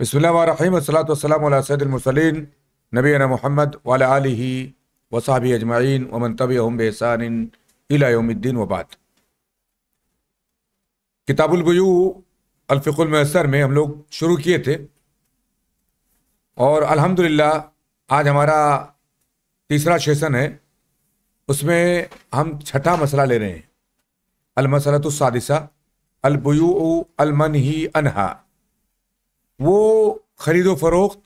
बसमीसलासलामसदमसलिन नबीना मोहम्मद वाला वसाबी अजमाइन वमन तबीम बेसान इलायोमद्दीन वबात किताबुलबयू अलफ़िकमसर में हम लोग शुरू किए थे और अल्हम्दुलिल्लाह आज हमारा तीसरा सेशन है उसमें हम छठा मसला ले रहे हैं अलमसलतुसादिसा अलबयू अलमन ही अनहा वो खरीदो फरोख्त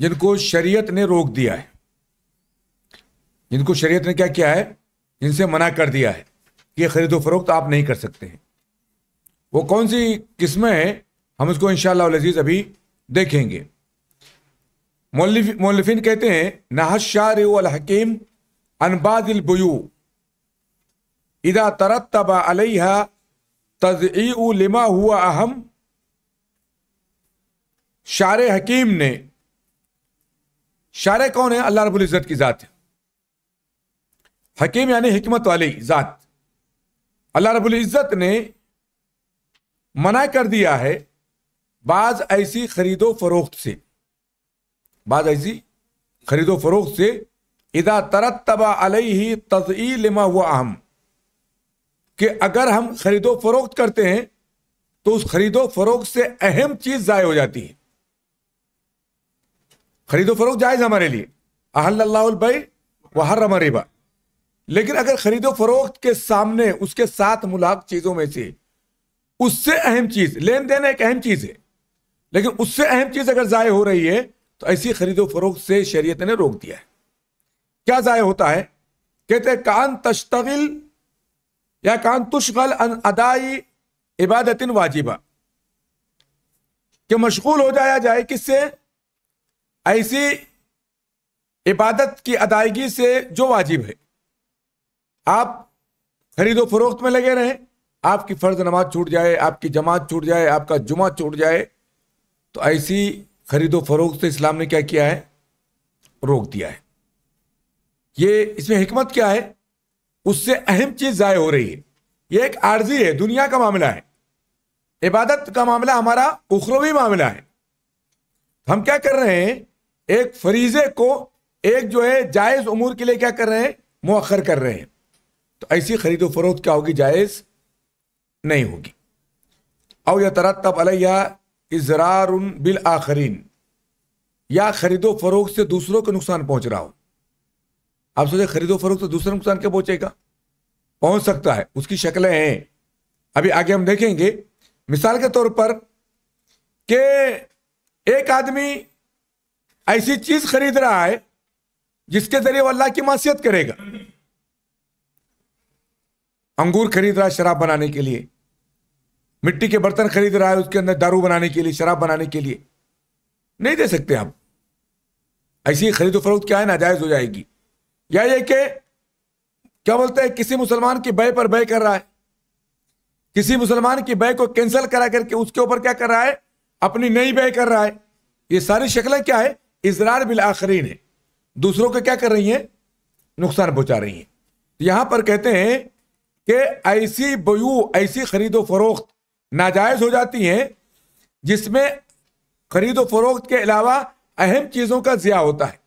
जिनको शरीयत ने रोक दिया है जिनको शरीयत ने क्या किया है जिनसे मना कर दिया है कि खरीदो फरोख्त आप नहीं कर सकते हैं वो कौन सी किस्में हैं हम उसको इन लजीज अभी देखेंगे मौलफिन कहते हैं नहज शार हकीम बयू इदा तरतबा अलह तजई लिमा हुआ अहम शार हकीम ने शार कौन है अल्लाह रबुल इज़्ज़त की ज़ात है हकीम यानी हिकमत वाली ज़ात अल्लाह रबुल इज़्ज़त ने मना कर दिया है बाज ऐसी खरीदो फरोख्त से बाज ऐसी खरीदो फरोख्त से इदा तरतबा ही तजी लिमा हुआ अहम कि अगर हम खरीदो फरोख्त करते हैं तो उस खरीदो फरोख्त से अहम चीज़ ज़ाय हो जाती है खरीदो फरोख जायज़ हमारे लिए अहल्लाबई वहर रिबा लेकिन अगर खरीदो फरोख्त के सामने उसके साथ मुलाक चीज़ों में से उससे अहम चीज़ लेन देन एक अहम चीज़ है लेकिन उससे अहम चीज़ अगर ज़ाय हो रही है तो ऐसी खरीदो फरोख्त से शरीयत ने रोक दिया है क्या ज़ाय होता है कहते हैं कान तश्तगिल या कान तुशगल अन अदाई इबादतिन वाजिबा कि मशगूल हो जाया जाए किससे ऐसी इबादत की अदायगी से जो वाजिब है आप खरीदो फरोख्त में लगे रहें आपकी फ़र्ज नमाज छूट जाए आपकी जमात छूट जाए आपका जुमा छूट जाए तो ऐसी खरीदो फरोख्त से इस्लाम ने क्या किया है रोक दिया है ये इसमें हमत क्या है उससे अहम चीज़ ज़ाय हो रही है ये एक आर्जी है दुनिया का मामला है इबादत का मामला हमारा उखरवी मामला है हम क्या कर रहे हैं एक फरीजे को एक जो है जायज उमूर के लिए क्या कर रहे हैं मौखर कर रहे हैं तो ऐसी खरीदो फरोख्त क्या होगी जायज नहीं होगी और यह तरतब अलैया इसरार बिल आखरीन या खरीदो फरोख से दूसरों को नुकसान पहुंच रहा हो आप सोचे खरीदो फरोख से दूसरा नुकसान क्या पहुंचेगा पहुंच सकता है उसकी शक्लें हैं अभी आगे हम देखेंगे मिसाल के तौर पर के एक आदमी ऐसी चीज खरीद रहा है जिसके जरिए वो अल्लाह की मासीत करेगा अंगूर खरीद रहा है शराब बनाने के लिए मिट्टी के बर्तन खरीद रहा है उसके अंदर दारू बनाने के लिए शराब बनाने के लिए नहीं दे सकते आप ऐसी खरीदो फरोख्त क्या है नाजायज हो जाएगी या ये कि क्या बोलते हैं किसी मुसलमान की बय पर बय कर रहा है किसी मुसलमान की बय को कैंसिल करा करके उसके ऊपर क्या कर रहा है अपनी नई बय कर रहा है ये सारी शक्लें क्या है इसरार बिल आखरीन है दूसरों को क्या कर रही हैं नुकसान पहुंचा रही हैं तो यहां पर कहते हैं कि ऐसी बयू ऐसी खरीदो फरोख्त नाजायज़ हो जाती हैं जिसमें खरीदो फरोख्त के अलावा अहम चीज़ों का ज़िया होता है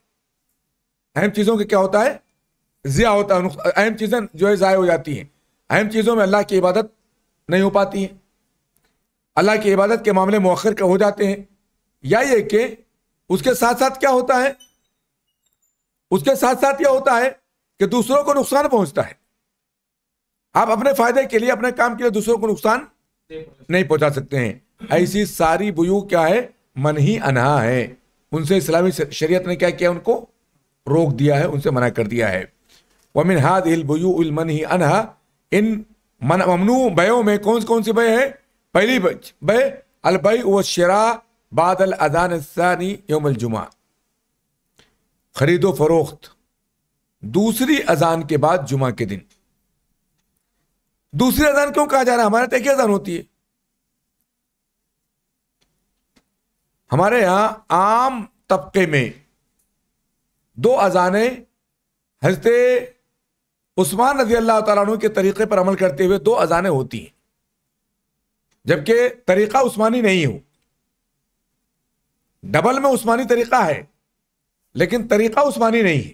अहम चीज़ों का क्या होता है ज़िया होता है अहम चीज़ें जो है ज़ाय हो जाती हैं अहम चीज़ों में अल्लाह की इबादत नहीं हो पाती है अल्लाह की इबादत के मामले मौखर के हो जाते हैं या ये कि उसके साथ साथ क्या होता है उसके साथ साथ यह होता है कि दूसरों को नुकसान पहुंचता है आप अपने फायदे के लिए अपने काम के लिए दूसरों को नुकसान नहीं पहुंचा सकते हैं ऐसी सारी बुयू क्या है मन ही अनहा है उनसे इस्लामी शरीयत ने क्या किया उनको रोक दिया है उनसे मना कर दिया है वमिन हाद इल बुयू उल मन ही अनहा इन मन ममनू बयों में कौन कौन सी बय है पहली बय अलबई व शरा बादल अजान सानी जुमा खरीदो फरोख्त दूसरी अजान के बाद जुमा के दिन दूसरी अजान क्यों कहा जा रहा है हमारे एक अजान होती है हमारे यहां आम तबके में दो अजाने हजते उस्मान रजी अल्लाह तु के तरीके पर अमल करते हुए दो अजाने होती हैं जबकि तरीका उस्मानी नहीं हो डबल में उस्मानी तरीका है लेकिन तरीका उस्मानी नहीं है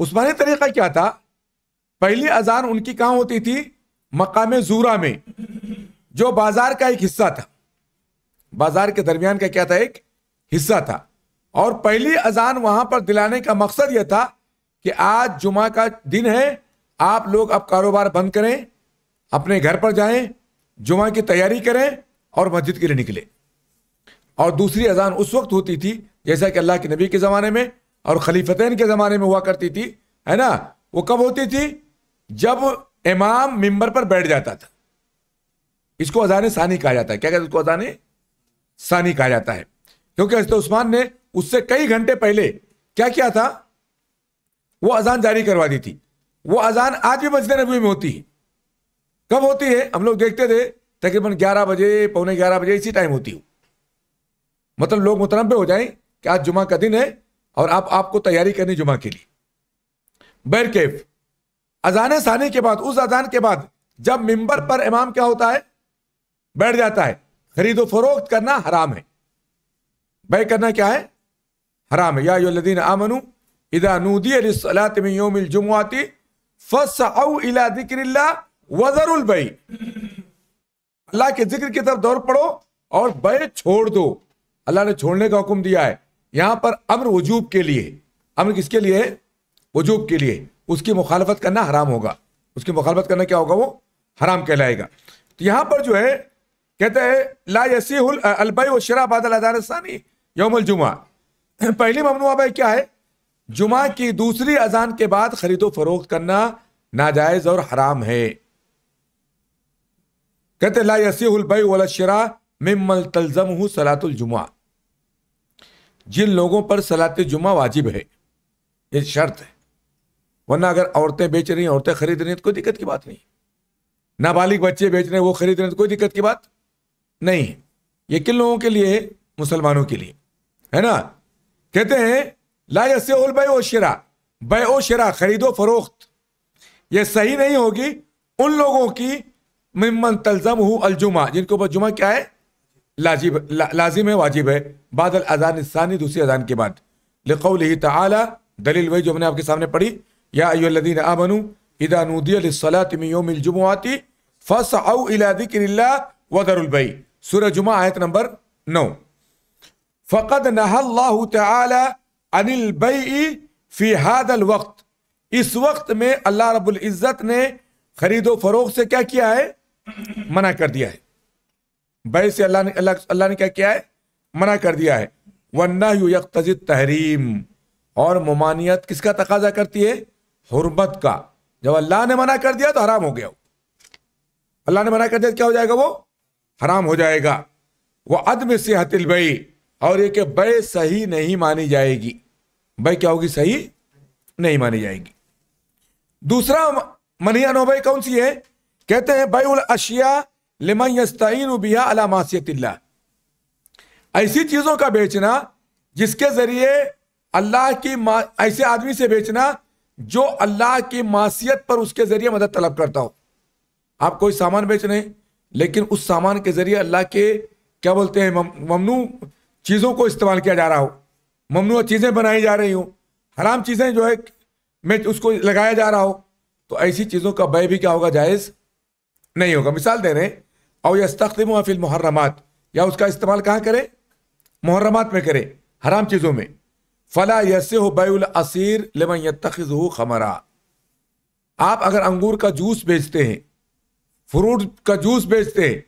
उस्मानी तरीका क्या था पहली अजान उनकी कहाँ होती थी मकाम जूरा में जो बाजार का एक हिस्सा था बाजार के दरमियान का क्या था एक हिस्सा था और पहली अजान वहां पर दिलाने का मकसद यह था कि आज जुमा का दिन है आप लोग अब कारोबार बंद करें अपने घर पर जाएं जुमा की तैयारी करें और मस्जिद के लिए निकलें और दूसरी अजान उस वक्त होती थी जैसा कि अल्लाह के नबी के ज़माने में और खलीफतन के ज़माने में हुआ करती थी है ना वो कब होती थी जब इमाम मिंबर पर बैठ जाता था इसको अजान सानी कहा जाता है क्या कहते उसको अजान सानी कहा जाता है क्योंकि हजरत उस्मान ने उससे कई घंटे पहले क्या किया था वो अजान जारी करवा दी थी वो अजान आज भी मस्जिद नबी में होती है कब होती है हम लोग देखते थे तकरीबन 11 बजे पौने 11 बजे इसी टाइम होती हो मतलब लोग मुतनबे हो जाएं कि आज जुमा का दिन है और आप आपको तैयारी करनी जुमा के लिए बैर कैफ अजान सानी के बाद उस अजान के बाद जब मिंबर पर इमाम क्या होता है बैठ जाता है खरीदो फरोख्त करना हराम है बै करना क्या है हराम है यादीन आमनु इदा नूदियलातमिलजुमती वजरुल बई अल्लाह के जिक्र की तरफ दौड़ पड़ो और बै छोड़ दो अल्लाह ने छोड़ने का हुक्म दिया है यहां पर अम्र वजूब के लिए अम्र किसके लिए वजूब के लिए उसकी मुखालफत करना हराम होगा उसकी मुखालफत करना क्या होगा वो हराम कहलाएगा तो यहां पर जो है कहते हैं ला यसीबाई व शराब अदानी यौमल जुमा पहली ममनुआ भाई क्या है जुमा की दूसरी अजान के बाद खरीदो फरोख्त करना नाजायज और हराम है कहते ला यसीबाई वाला शरा मिम्मल तलजम हूँ सलातुल जुमा जिन लोगों पर सलात जुमा वाजिब है ये शर्त है वरना अगर औरतें बेच रही हैं औरतें खरीद रही हैं तो कोई दिक्कत की बात नहीं नाबालिग बच्चे बेच रहे हैं वो खरीद रहे हैं तो कोई दिक्कत की बात नहीं है ये किन लोगों के लिए मुसलमानों के लिए है ना कहते हैं लायस बे ओ शरा बे ओ शरा खरीदो फरोख्त ये सही नहीं होगी उन लोगों की मिमन तलजम हूँ अलजुमा जिनके ऊपर जुमा क्या है लाजिब ला, लाजिम है वाजिब है बादल अजान सानी दूसरी अजान के बाद लकौल तला दलील वही जो मैंने आपके सामने पढ़ी या अयोलदीन आमनु इदा नूदियलातमियोमिलजुमाती फस आउ इलादिक्ला वदरुलबई सूर्य जुमा आयत नंबर नौ फ़कद नहल्लाह तआला अनिल फ़ी हादल वक्त इस वक्त में अल्लाह रबुल्ज़त ने खरीदो फरोख से क्या किया है मना कर दिया है बैर से अल्लाह ने अल्लाह अल्लाह ने क्या किया है मना कर दिया है वन्ना यकतज तहरीम और ममानियत किसका तकाजा करती है हरबत का जब अल्लाह ने मना कर दिया तो हराम हो गया अल्लाह ने मना कर दिया तो क्या हो जाएगा वो हराम हो जाएगा वह अदम से हतिल बई और ये कि सही नहीं मानी जाएगी बय क्या होगी सही नहीं मानी जाएगी दूसरा मनिया नोबई कौन सी है कहते हैं उल अशिया लमयस्तीन अला ऐसी चीज़ों का बेचना जिसके ज़रिए अल्लाह की ऐसे आदमी से बेचना जो अल्लाह की मासीत पर उसके ज़रिए मदद तलब करता हो आप कोई सामान बेच रहे लेकिन उस सामान के ज़रिए अल्लाह के क्या बोलते हैं ममनू चीज़ों को इस्तेमाल किया जा रहा हो ममनू चीज़ें बनाई जा रही हो हराम चीज़ें जो है में उसको लगाया जा रहा हो तो ऐसी चीज़ों का बय भी क्या होगा जायज़ नहीं होगा मिसाल दे रहे हैं और यस्तम फिल मुहर्रमात या उसका इस्तेमाल कहाँ करें मुहर्रमात में करें हराम चीज़ों में फला यसे हो बैल असीर लेमन यखिज हो खमरा आप अगर अंगूर का जूस बेचते हैं फ्रूट का जूस बेचते हैं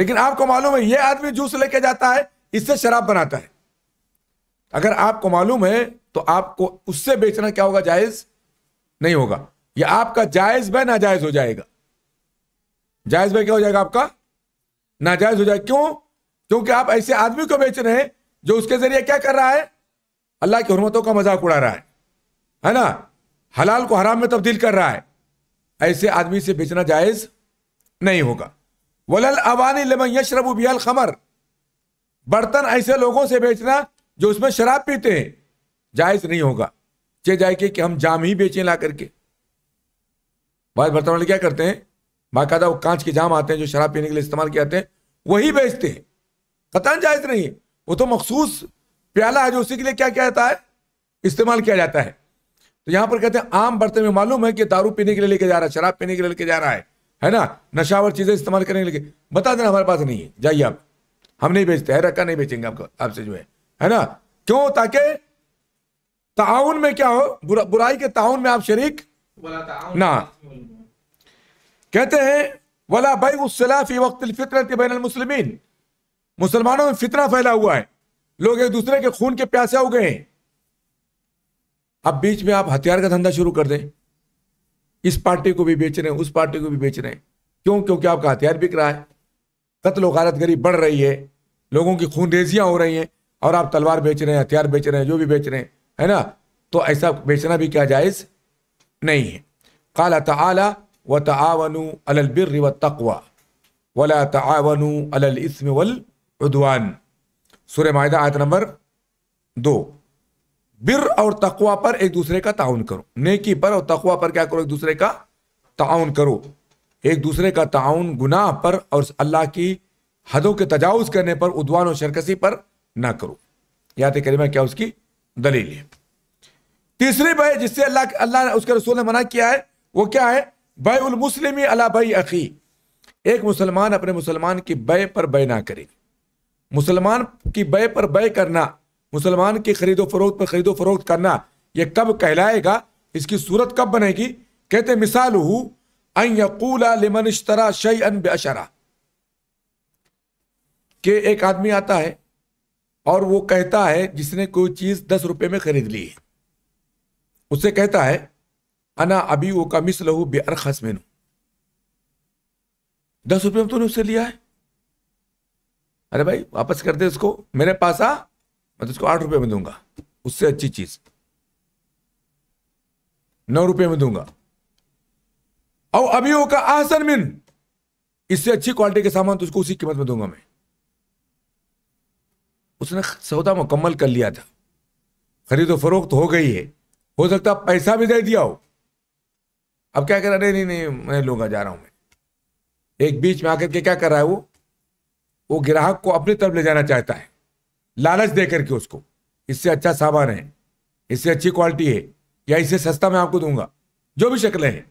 लेकिन आपको मालूम है ये आदमी जूस लेके जाता है इससे शराब बनाता है अगर आपको मालूम है तो आपको उससे बेचना क्या होगा जायज नहीं होगा यह आपका जायज व नाजायज हो जाएगा जायज व क्या हो जाएगा आपका नाजायज हो जाए क्यों क्योंकि आप ऐसे आदमी को बेच रहे हैं जो उसके जरिए क्या कर रहा है अल्लाह की हरमतों का मजाक उड़ा रहा है है ना हलाल को हराम में तब्दील कर रहा है ऐसे आदमी से बेचना जायज नहीं होगा वलल अवानी लमन यशरब बियाल खमर बर्तन ऐसे लोगों से बेचना जो उसमें शराब पीते हैं जायज नहीं होगा चे जाए कि हम जाम ही बेचें ला करके बाद बर्तन वाले क्या करते हैं बाकायदा वो कांच के जाम आते हैं जो शराब पीने के लिए इस्तेमाल किए जाते हैं वही बेचते हैं कतान जायज नहीं वो तो मखसूस प्याला है जो उसी के लिए क्या किया जाता है इस्तेमाल किया जाता है तो यहाँ पर कहते हैं आम बर्तन में मालूम है कि दारू पीने के लिए लेके जा रहा है शराब पीने के लिए लेके जा रहा है है ना नशावर चीज़ें इस्तेमाल करने के लिए बता देना हमारे पास नहीं है जाइए आप हम नहीं बेचते है रखा नहीं बेचेंगे आपको आपसे जो है है ना क्यों ताकि ताउन में क्या हो बुरा, बुराई के ताउन में आप शरीक ना कहते हैं वला उस उसलाफी वक्त फितरत बैन मुसलमिन मुसलमानों में फितना फैला हुआ है लोग एक दूसरे के खून के प्यासे हो गए हैं अब बीच में आप हथियार का धंधा शुरू कर दें इस पार्टी को भी बेच रहे हैं उस पार्टी को भी बेच रहे हैं क्यों क्योंकि आपका हथियार बिक रहा है कत्ल गारत गरीब बढ़ रही है लोगों की खून रेजियाँ हो रही हैं और आप तलवार बेच रहे हैं हथियार बेच रहे हैं जो भी बेच रहे हैं है ना तो ऐसा बेचना भी क्या जायज़ नहीं है काला तला व तावनु अलबिर व तकवा वला तावनु अलस्म वलउदवान सुर माहिदा आयत नंबर दो बिर और तकवा पर एक दूसरे का ताउन करो नेकी पर और तकवा पर क्या करो एक दूसरे का ताउन करो एक दूसरे का ताउन गुनाह पर और अल्लाह की हदों के तजावज़ करने पर उद्वान और शरकसी पर ना करो या तो करीमा क्या उसकी दलील है तीसरी बह जिससे अल्लाह अल्लाह उसके रसूल ने मना किया है वो क्या है बैलमुसलिम अला बई अखी एक मुसलमान अपने मुसलमान की बय पर बय ना करे मुसलमान की बय पर बय करना मुसलमान की खरीदो फरोख्त पर खरीदो फरोख्त करना यह कब कहलाएगा इसकी सूरत कब बनेगी कहते मिसाल हु शई अन बेअरा के एक आदमी आता है और वो कहता है जिसने कोई चीज दस रुपए में खरीद ली है उससे कहता है अना अभी वो का मिस लहू बे अरखस मैनू दस रुपये में तूने उससे लिया है अरे भाई वापस कर दे उसको मेरे पास आ मैं तुझको आठ रुपये में दूंगा उससे अच्छी चीज नौ रुपये में दूंगा और अभी वो का आसन मिन इससे अच्छी क्वालिटी के सामान तुझको उसी कीमत में दूंगा मैं उसने सौदा मुकम्मल कर लिया था खरीदो फरोख्त हो गई है हो सकता पैसा भी दे दिया हो अब क्या कर है नहीं नहीं मैं लूंगा जा रहा हूं मैं एक बीच में आकर के क्या कर रहा है वो वो ग्राहक को अपनी तरफ ले जाना चाहता है लालच दे करके उसको इससे अच्छा सामान है इससे अच्छी क्वालिटी है या इससे सस्ता मैं आपको दूंगा जो भी शक्लें हैं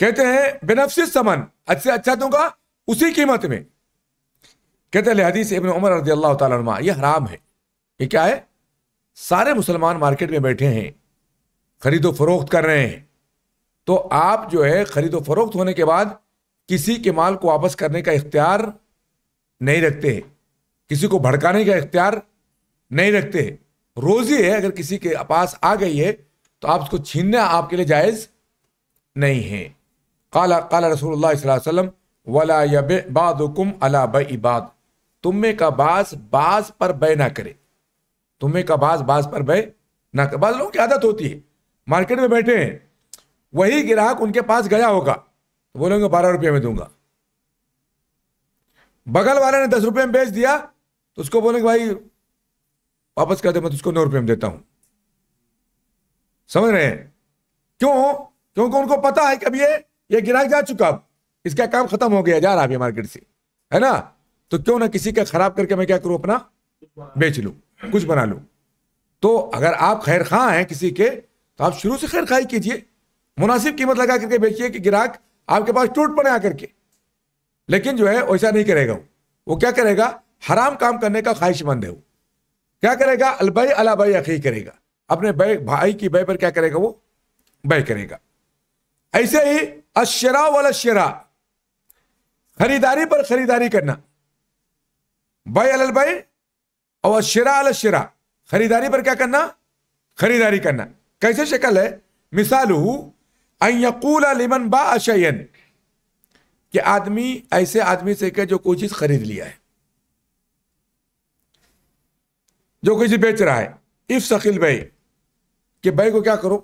कहते हैं बेनफसिस सामान अच्छे अच्छा दूंगा उसी कीमत में कहते हैं हदीस इबन उमर रजी अल्लाह तुमा ये हराम है ये क्या है सारे मुसलमान मार्केट में बैठे हैं खरीदो फरोख्त कर रहे हैं तो आप जो है खरीदो फरोख्त होने के बाद किसी के माल को वापस करने का इख्तियार नहीं रखते किसी को भड़काने का इख्तियार नहीं रखते रोजी है अगर किसी के पास आ गई है तो आप उसको छीनना आपके लिए जायज़ नहीं है काला काला रसूल वला यब बादुकुम अला बबाद तुम्हें का बास बास पर बे ना करे तुम्हें का बास बास पर बे ना कर बाद लोगों की आदत होती है मार्केट में बैठे हैं वही ग्राहक उनके पास गया होगा तो बोलेंगे बारह रुपये में दूंगा बगल वाले ने दस रुपये में बेच दिया तो उसको बोलेंगे भाई वापस कर दे मैं तुझको नौ रुपये में देता हूं समझ रहे हैं क्यों क्योंकि उनको पता है कि अब ये ये ग्राहक जा चुका अब इसका काम खत्म हो गया जा रहा है मार्केट से है ना तो क्यों ना किसी का खराब करके मैं क्या करूं अपना बेच लू कुछ बना लू तो अगर आप खैर खां हैं किसी के तो आप शुरू से खैर खाई कीजिए मुनासिब कीमत लगा करके बेचिए कि ग्राहक आपके पास टूट पड़े आकर के लेकिन जो है वैसा नहीं करेगा वो वो क्या करेगा हराम काम करने का ख्वाहिशमंद है वो क्या करेगा अलबई भाई अखी करेगा अपने भाई की बे पर क्या करेगा वो बे करेगा ऐसे ही अशरा वाला शरा खरीदारी पर खरीदारी करना भाई अल भाई और शरा अल शरा खरीदारी पर क्या करना खरीदारी करना कैसे शक्ल है मिसाल हूं लिमन बा अशयन कि आदमी ऐसे आदमी से कहे जो कोई चीज खरीद लिया है जो कोई चीज बेच रहा है इफ शकील भाई कि भाई को क्या करो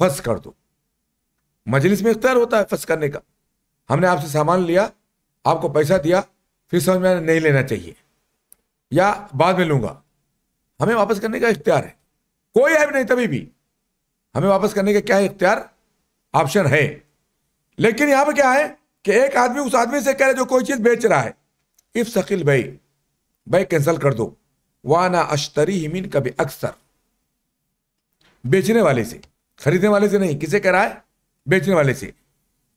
फंस कर दो मजलिस में इख्तियार होता है फंस करने का हमने आपसे सामान लिया आपको पैसा दिया फिर समझ में नहीं लेना चाहिए या बाद में लूंगा हमें वापस करने का इख्तियार है कोई ऐप नहीं तभी भी हमें वापस करने का क्या इख्तियार ऑप्शन है लेकिन यहां पर क्या है कि एक आदमी उस आदमी से कह रहे जो कोई चीज बेच रहा है इफ सकील भाई भाई कैंसिल कर दो वाना अश्तरी हिमिन कभी अक्सर बेचने वाले से खरीदने वाले से नहीं किसे कह रहा है बेचने वाले से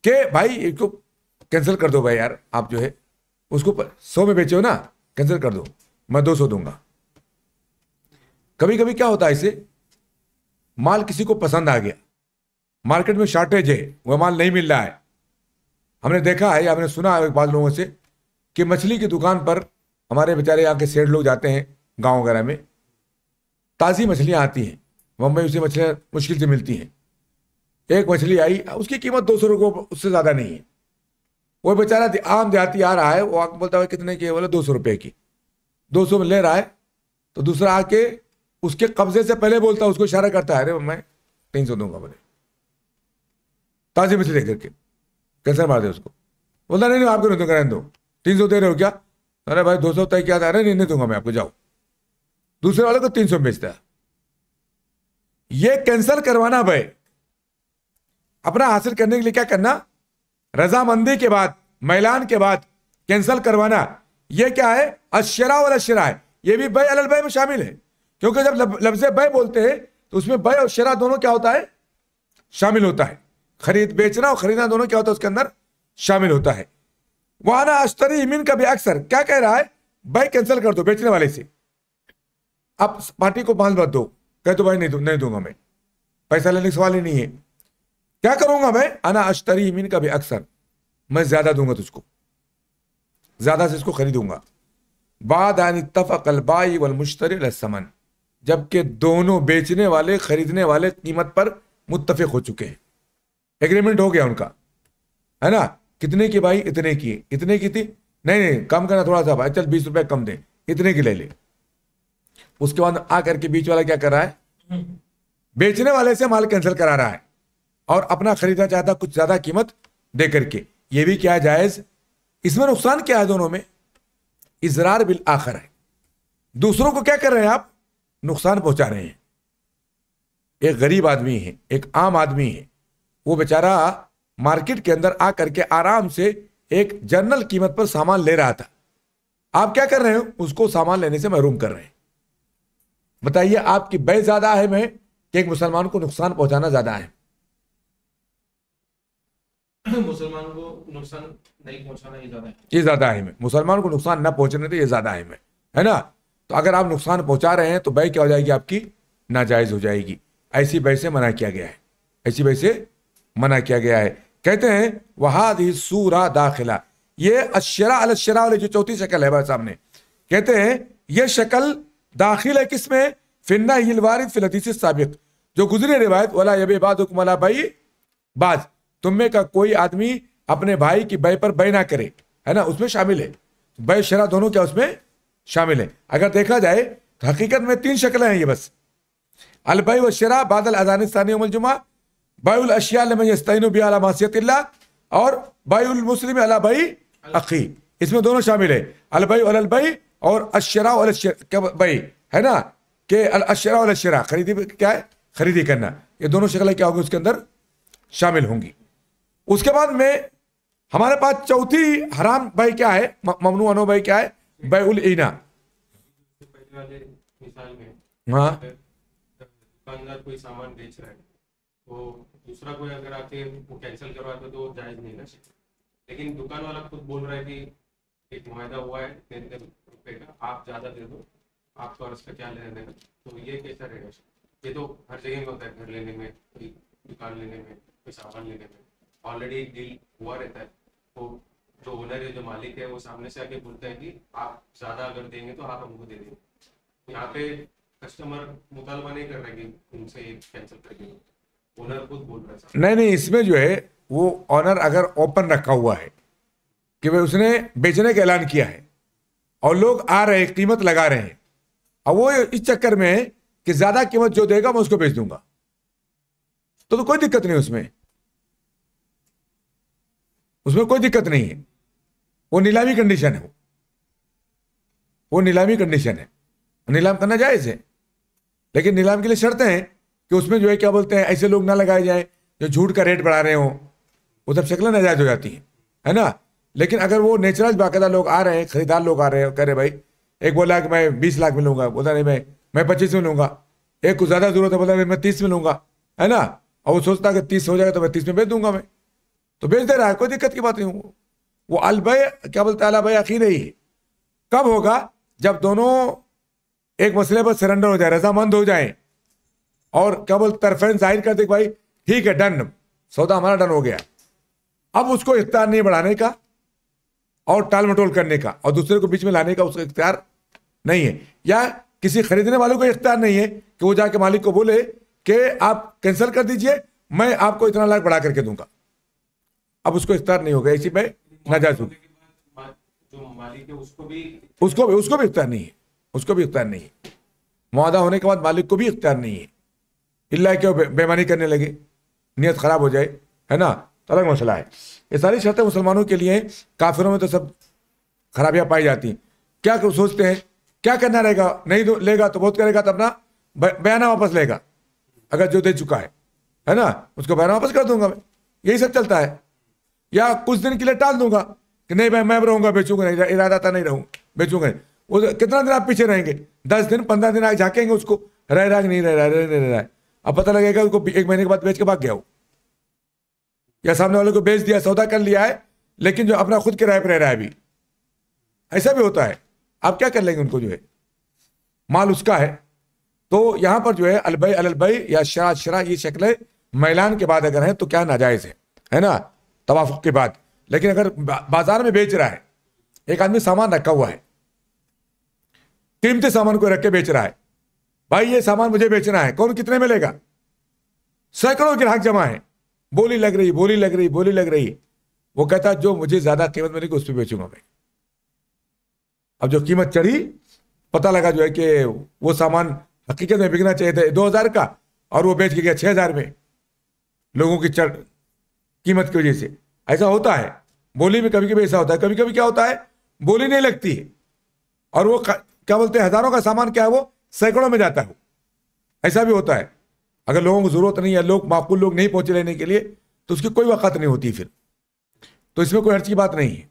के भाई इसको कैंसिल कर दो भाई यार आप जो है उसको सौ में बेचे हो ना कैंसिल कर दो मैं दो सौ दूंगा कभी कभी क्या होता है इसे माल किसी को पसंद आ गया मार्केट में शॉर्टेज है वह माल नहीं मिल रहा है हमने देखा है हमने सुना है बाद लोगों से कि मछली की दुकान पर हमारे बेचारे यहाँ के सेठ लोग जाते हैं गांव वगैरह में ताज़ी मछलियाँ आती हैं मुंबई उसे मछलियाँ मुश्किल से मिलती हैं एक मछली आई उसकी कीमत दो सौ रुपये उससे ज़्यादा नहीं है वो बेचारा आम देहाती आ रहा है वो आके बोलता है कितने की बोले दो सौ रुपये की दो सौ में ले रहा है तो दूसरा आके उसके कब्जे से पहले बोलता उसको इशारा करता है अरे मैं तीन सौ दूंगा बोले ताजी मछली देख करके कैसे मार दे उसको बोलता नहीं नहीं आपको नहीं दूंगा रहने दो तीन सौ दे रहे हो क्या अरे भाई दो सौ तय क्या था अरे नहीं दूंगा मैं आपको जाओ दूसरे वाले को तीन सौ बेचता है ये कैंसल करवाना भाई अपना हासिल करने के लिए क्या करना रजामंदी के बाद मैलान के बाद कैंसल करवाना ये क्या है अशरा और अशरा है ये भी भाई अलल भाई में शामिल है क्योंकि जब लफ्ज बय बोलते हैं तो उसमें बय और शरा दोनों क्या होता है शामिल होता है खरीद बेचना और खरीदना दोनों क्या होता है उसके अंदर शामिल होता है वाना अश्तरी इमिन का भी अक्सर क्या कह रहा है बाई कैंसिल कर दो बेचने वाले से आप पार्टी को बांध मत दो कह तो भाई नहीं दू, नहीं दूंगा मैं पैसा लेने सवाल ही नहीं है क्या करूंगा मैं अना अश्तरी इमिन का भी अक्सर मैं ज्यादा दूंगा तुझको ज्यादा से इसको खरीदूंगा बाद आनी अकल बाई वल मुश्तरी समन जबकि दोनों बेचने वाले खरीदने वाले कीमत पर मुत्तफिक हो चुके हैं एग्रीमेंट हो गया उनका है ना कितने की भाई इतने की इतने की थी नहीं नहीं कम करना थोड़ा सा भाई चल बीस रुपए कम दे इतने की ले ले उसके बाद आ करके बीच वाला क्या कर रहा है बेचने वाले से माल कैंसिल करा रहा है और अपना खरीदना चाहता कुछ ज्यादा कीमत दे करके ये भी क्या जायज इसमें नुकसान क्या है दोनों में इजरार बिल आखर है दूसरों को क्या कर रहे हैं आप नुकसान पहुंचा रहे हैं एक गरीब आदमी है एक आम आदमी है वो बेचारा मार्केट के अंदर आ करके आराम से एक जनरल कीमत पर सामान ले रहा था आप क्या कर रहे हो उसको सामान लेने से महरूम कर रहे हैं बताइए आपकी बय ज्यादा है मैं कि एक मुसलमान को नुकसान पहुंचाना ज्यादा है मुसलमान को नुकसान नहीं पहुंचाना ये ज्यादा है ये ज्यादा है मैं मुसलमान को नुकसान न पहुंचने तो ये ज्यादा है मैं है ना तो अगर आप नुकसान पहुंचा रहे हैं तो बय क्या हो जाएगी आपकी नाजायज़ हो जाएगी ऐसी बय से मना किया गया है ऐसी बय से मना किया गया है कहते हैं वहाद ही सूरा दाखिला ये अशरा अलशरा वाली जो चौथी शक्ल है भाई सामने कहते हैं यह शक्ल दाखिल है किसमें फिन्ना हिलवारिद फिलतीस साबित जो गुजरे रिवायत वाला ये बाद हुक्मला भाई बाज तुम में का कोई आदमी अपने भाई की बय पर बय ना करे है ना उसमें शामिल है बय शरा दोनों क्या उसमें शामिल हैं अगर देखा जाए तो हकीकत में तीन शक्लें हैं ये बस अलबई व शरा बादल अजानिस्तानी उमलजुमा बाउल अशिया और बाउल मुस्लिम भाई अकी इसमें दोनों शामिल है अलबई अल अलबई और अशरा भाई बई है ना कि अशरा अशरा खरीदी क्या है खरीदी करना ये दोनों शक्लें क्या होगी उसके अंदर शामिल होंगी उसके बाद में हमारे पास चौथी हराम भाई क्या है ममनू अनो भाई क्या है बैउल इना हाँ।, हाँ दुकानदार कोई सामान बेच रहा है तो दूसरा कोई अगर आके वो कैंसिल तो जायज नहीं ना लेकिन दुकान वाला खुद बोल रहा है कि एक हुआ है रुपये का आप ज़्यादा दे दो आपको का क्या लेना देना तो ये कैसा रहेगा ये तो हर जगह में होता है घर लेने में कोई दुकान लेने में कोई सामान लेने में ऑलरेडी डील हुआ रहता है तो जो ओनर है जो मालिक है वो सामने से आके बोलते हैं कि आप ज्यादा अगर देंगे तो आप हमको दे देंगे यहाँ पे कस्टमर मुतालबा नहीं कर रहे कि उनसे कैंसिल करके ओनर खुद बोल रहा है नहीं नहीं इसमें जो है वो ऑनर अगर ओपन रखा हुआ है कि भाई उसने बेचने का ऐलान किया है और लोग आ रहे हैं कीमत लगा रहे हैं और वो इस चक्कर में है कि ज्यादा कीमत जो देगा मैं उसको बेच दूंगा तो, तो कोई दिक्कत नहीं उसमें उसमें कोई दिक्कत नहीं है वो नीलामी कंडीशन है वो वो नीलामी कंडीशन है नीलाम करना तो जायज है लेकिन नीलाम के लिए शर्तें हैं कि उसमें जो है क्या बोलते हैं ऐसे लोग ना लगाए जाए जो झूठ का रेट बढ़ा रहे हो वो सब शक्लें नाजायज हो जाती हैं है ना लेकिन अगर वो नेचुरल बाकायदा लोग आ रहे हैं खरीदार लोग आ रहे हैं कह रहे भाई एक बोला कि मैं बीस लाख में लूंगा बोला नहीं मैं मैं पच्चीस में लूंगा एक को ज़्यादा ज़रूरत है बोला नहीं मैं तीस में लूंगा है ना और वो सोचता कि तीस हो जाएगा तो मैं तीस में बेच दूंगा मैं तो बेच दे रहा है कोई दिक्कत की बात नहीं हूँ वो अलबय क्या बोलते हैं अलबय नहीं है कब होगा जब दोनों एक मसले पर सरेंडर हो जाए रजामंद हो जाए और क्या बोलते तरफेन जाहिर कर दे भाई ठीक है डन सौदा हमारा डन हो गया अब उसको इख्तियार नहीं बढ़ाने का और टाल मटोल करने का और दूसरे को बीच में लाने का उसका इख्तियार नहीं है या किसी खरीदने वाले को इख्तियार नहीं है कि वो जाके मालिक को बोले कि आप कैंसिल कर दीजिए मैं आपको इतना लाख बढ़ा करके दूंगा अब उसको इख्तियार नहीं होगा इसी में नाजायज होगी उसको तो। भी उसको भी उसको भी इख्तियार नहीं है उसको भी इख्तियार नहीं है मुआदा होने के बाद मालिक को भी इख्तियार नहीं है इल्ला के बेमानी करने लगे नीयत ख़राब हो जाए है ना तो अलग मसला है ये सारी शर्तें मुसलमानों के लिए काफिरों में तो सब खराबियां पाई जाती हैं क्या सोचते हैं क्या करना रहेगा नहीं तो लेगा तो बहुत करेगा तो अपना बयाना वापस लेगा अगर जो दे चुका है है ना उसको बयाना वापस कर दूंगा मैं यही सब चलता है या कुछ दिन के लिए टाल दूंगा कि नहीं भाई मैं रहूंगा बेचूंगा नहीं इरादा था तो नहीं रहूँ बेचूंगा वो तो कितना दिन आप पीछे रहेंगे दस दिन पंद्रह दिन आगे झाँकेंगे उसको रह रहा नहीं रह रहा रह रह रहा है अब पता लगेगा उसको एक महीने के बाद बेच के भाग गया हो या सामने वाले को बेच दिया सौदा कर लिया है लेकिन जो अपना खुद किराए पर रह रहा है अभी ऐसा भी होता है आप क्या कर लेंगे उनको जो है माल उसका है तो यहां पर जो है अलबई अलबई या शरा शरा ये शक्लें मैलान के बाद अगर है तो क्या नाजायज़ है है ना तवाफ के बाद लेकिन अगर बाजार में बेच रहा है एक आदमी सामान रखा हुआ है कीमती सामान को रख के बेच रहा है भाई ये सामान मुझे बेचना है कौन कितने मिलेगा सैकड़ों ग्राहक जमा है बोली लग रही बोली लग रही बोली लग रही वो कहता जो मुझे ज्यादा कीमत मिलेगी उस पर बेचूंगा मैं अब जो कीमत चढ़ी पता लगा जो है कि वो सामान हकीकत में बिकना चाहिए था दो हजार का और वो बेच के गया छह हजार में लोगों की चढ़ कीमत की वजह से ऐसा होता है बोली में कभी कभी ऐसा होता है कभी कभी क्या होता है बोली नहीं लगती है और वो क्या बोलते हैं हजारों का सामान क्या है वो सैकड़ों में जाता है ऐसा भी होता है अगर लोगों को जरूरत नहीं है लोग माकूल लोग नहीं पहुंचे लेने के लिए तो उसकी कोई वक़्त नहीं होती फिर तो इसमें कोई हर्च की बात नहीं है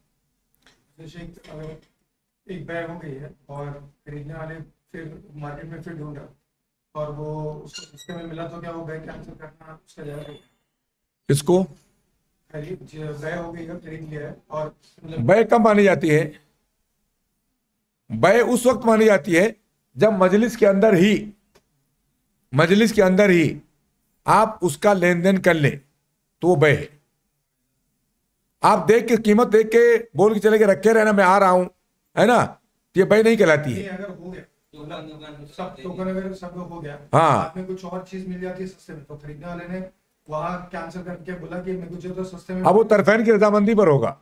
इसको बय कब मानी जाती है बय उस वक्त मानी जाती है जब मजलिस के अंदर ही मजलिस के अंदर ही आप उसका लेन देन कर ले तो वो बय है आप देख के कीमत देख के बोल के चले के रखे रहना मैं आ रहा हूं है ना तो ये बय नहीं कहलाती है तो सब टोकन तो सब हो गया हाँ कुछ और चीज मिल जाती है सस्ते में तो खरीदने वाले ने तो अब वो तरफेन की रजामंदी पर होगा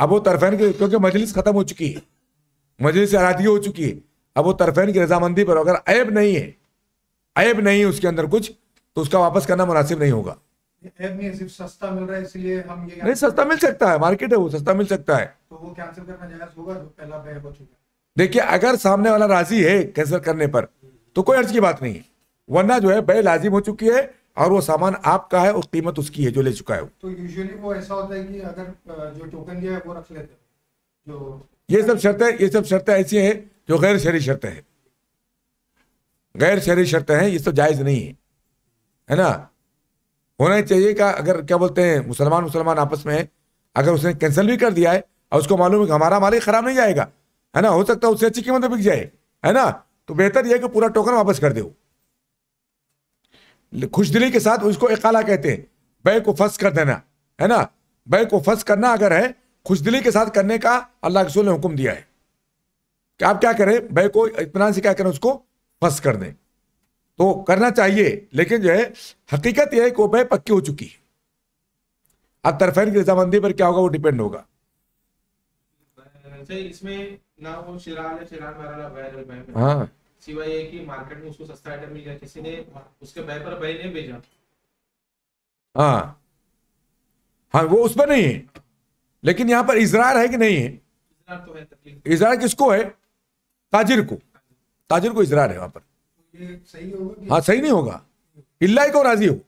अब वो तरफेन की क्योंकि मजलिस खत्म हो चुकी है मजलिस आराधगी हो चुकी है अब वो तरफेन की रजामंदी पर अगर ऐब नहीं है ऐब नहीं है उसके अंदर कुछ तो उसका वापस करना मुनासिब नहीं होगा नहीं सस्ता मिल सकता है मार्केट है वो सस्ता मिल सकता है तो देखिए अगर सामने वाला राजी है कैंसिल करने पर तो कोई अर्ज की बात नहीं है वरना जो है बे लाजिम हो चुकी है और वो सामान आपका है और कीमत उसकी है जो ले चुका है तो यूजुअली वो ऐसा होता है कि अगर जो टोकन दिया है वो रख लेते हैं ये सब शर्तें ये सब शर्तें ऐसी हैं जो गैर शहरी शर्तें हैं गैर शहरी शर्तें हैं ये तो जायज़ नहीं है है ना होना चाहिए का अगर क्या बोलते हैं मुसलमान मुसलमान आपस में अगर उसने कैंसिल भी कर दिया है और उसको मालूम है हमारा माल ही ख़राब नहीं जाएगा है ना हो सकता है उससे अच्छी कीमत बिक जाए है ना तो बेहतर यह है कि पूरा टोकन वापस कर दो खुशदिली के साथ उसको इकाला कहते हैं बे को फस कर देना है ना बे को फस करना अगर है खुशदिली के साथ करने का अल्लाह रसूल ने हुक्म दिया है कि आप क्या करें बे को इतमान से क्या करें उसको फस कर दें तो करना चाहिए लेकिन जो है हकीकत यह है कि वह बे पक्की हो चुकी है अब तरफेन की रजामंदी पर क्या होगा वो डिपेंड होगा अच्छा, इसमें ना वो शिरान, शिरान हाँ सिवाय ये कि मार्केट में उसको सस्ता आइटम मिल गया किसी ने उसके भाई पर भाई नहीं भेजा हाँ हाँ वो उस पर नहीं है लेकिन यहाँ पर इजरार है कि नहीं है इजरार तो है तो इजरार किसको है ताजिर को ताजिर को इजरार है वहां पर तो सही हाँ सही नहीं होगा इल्लाई को राजी हो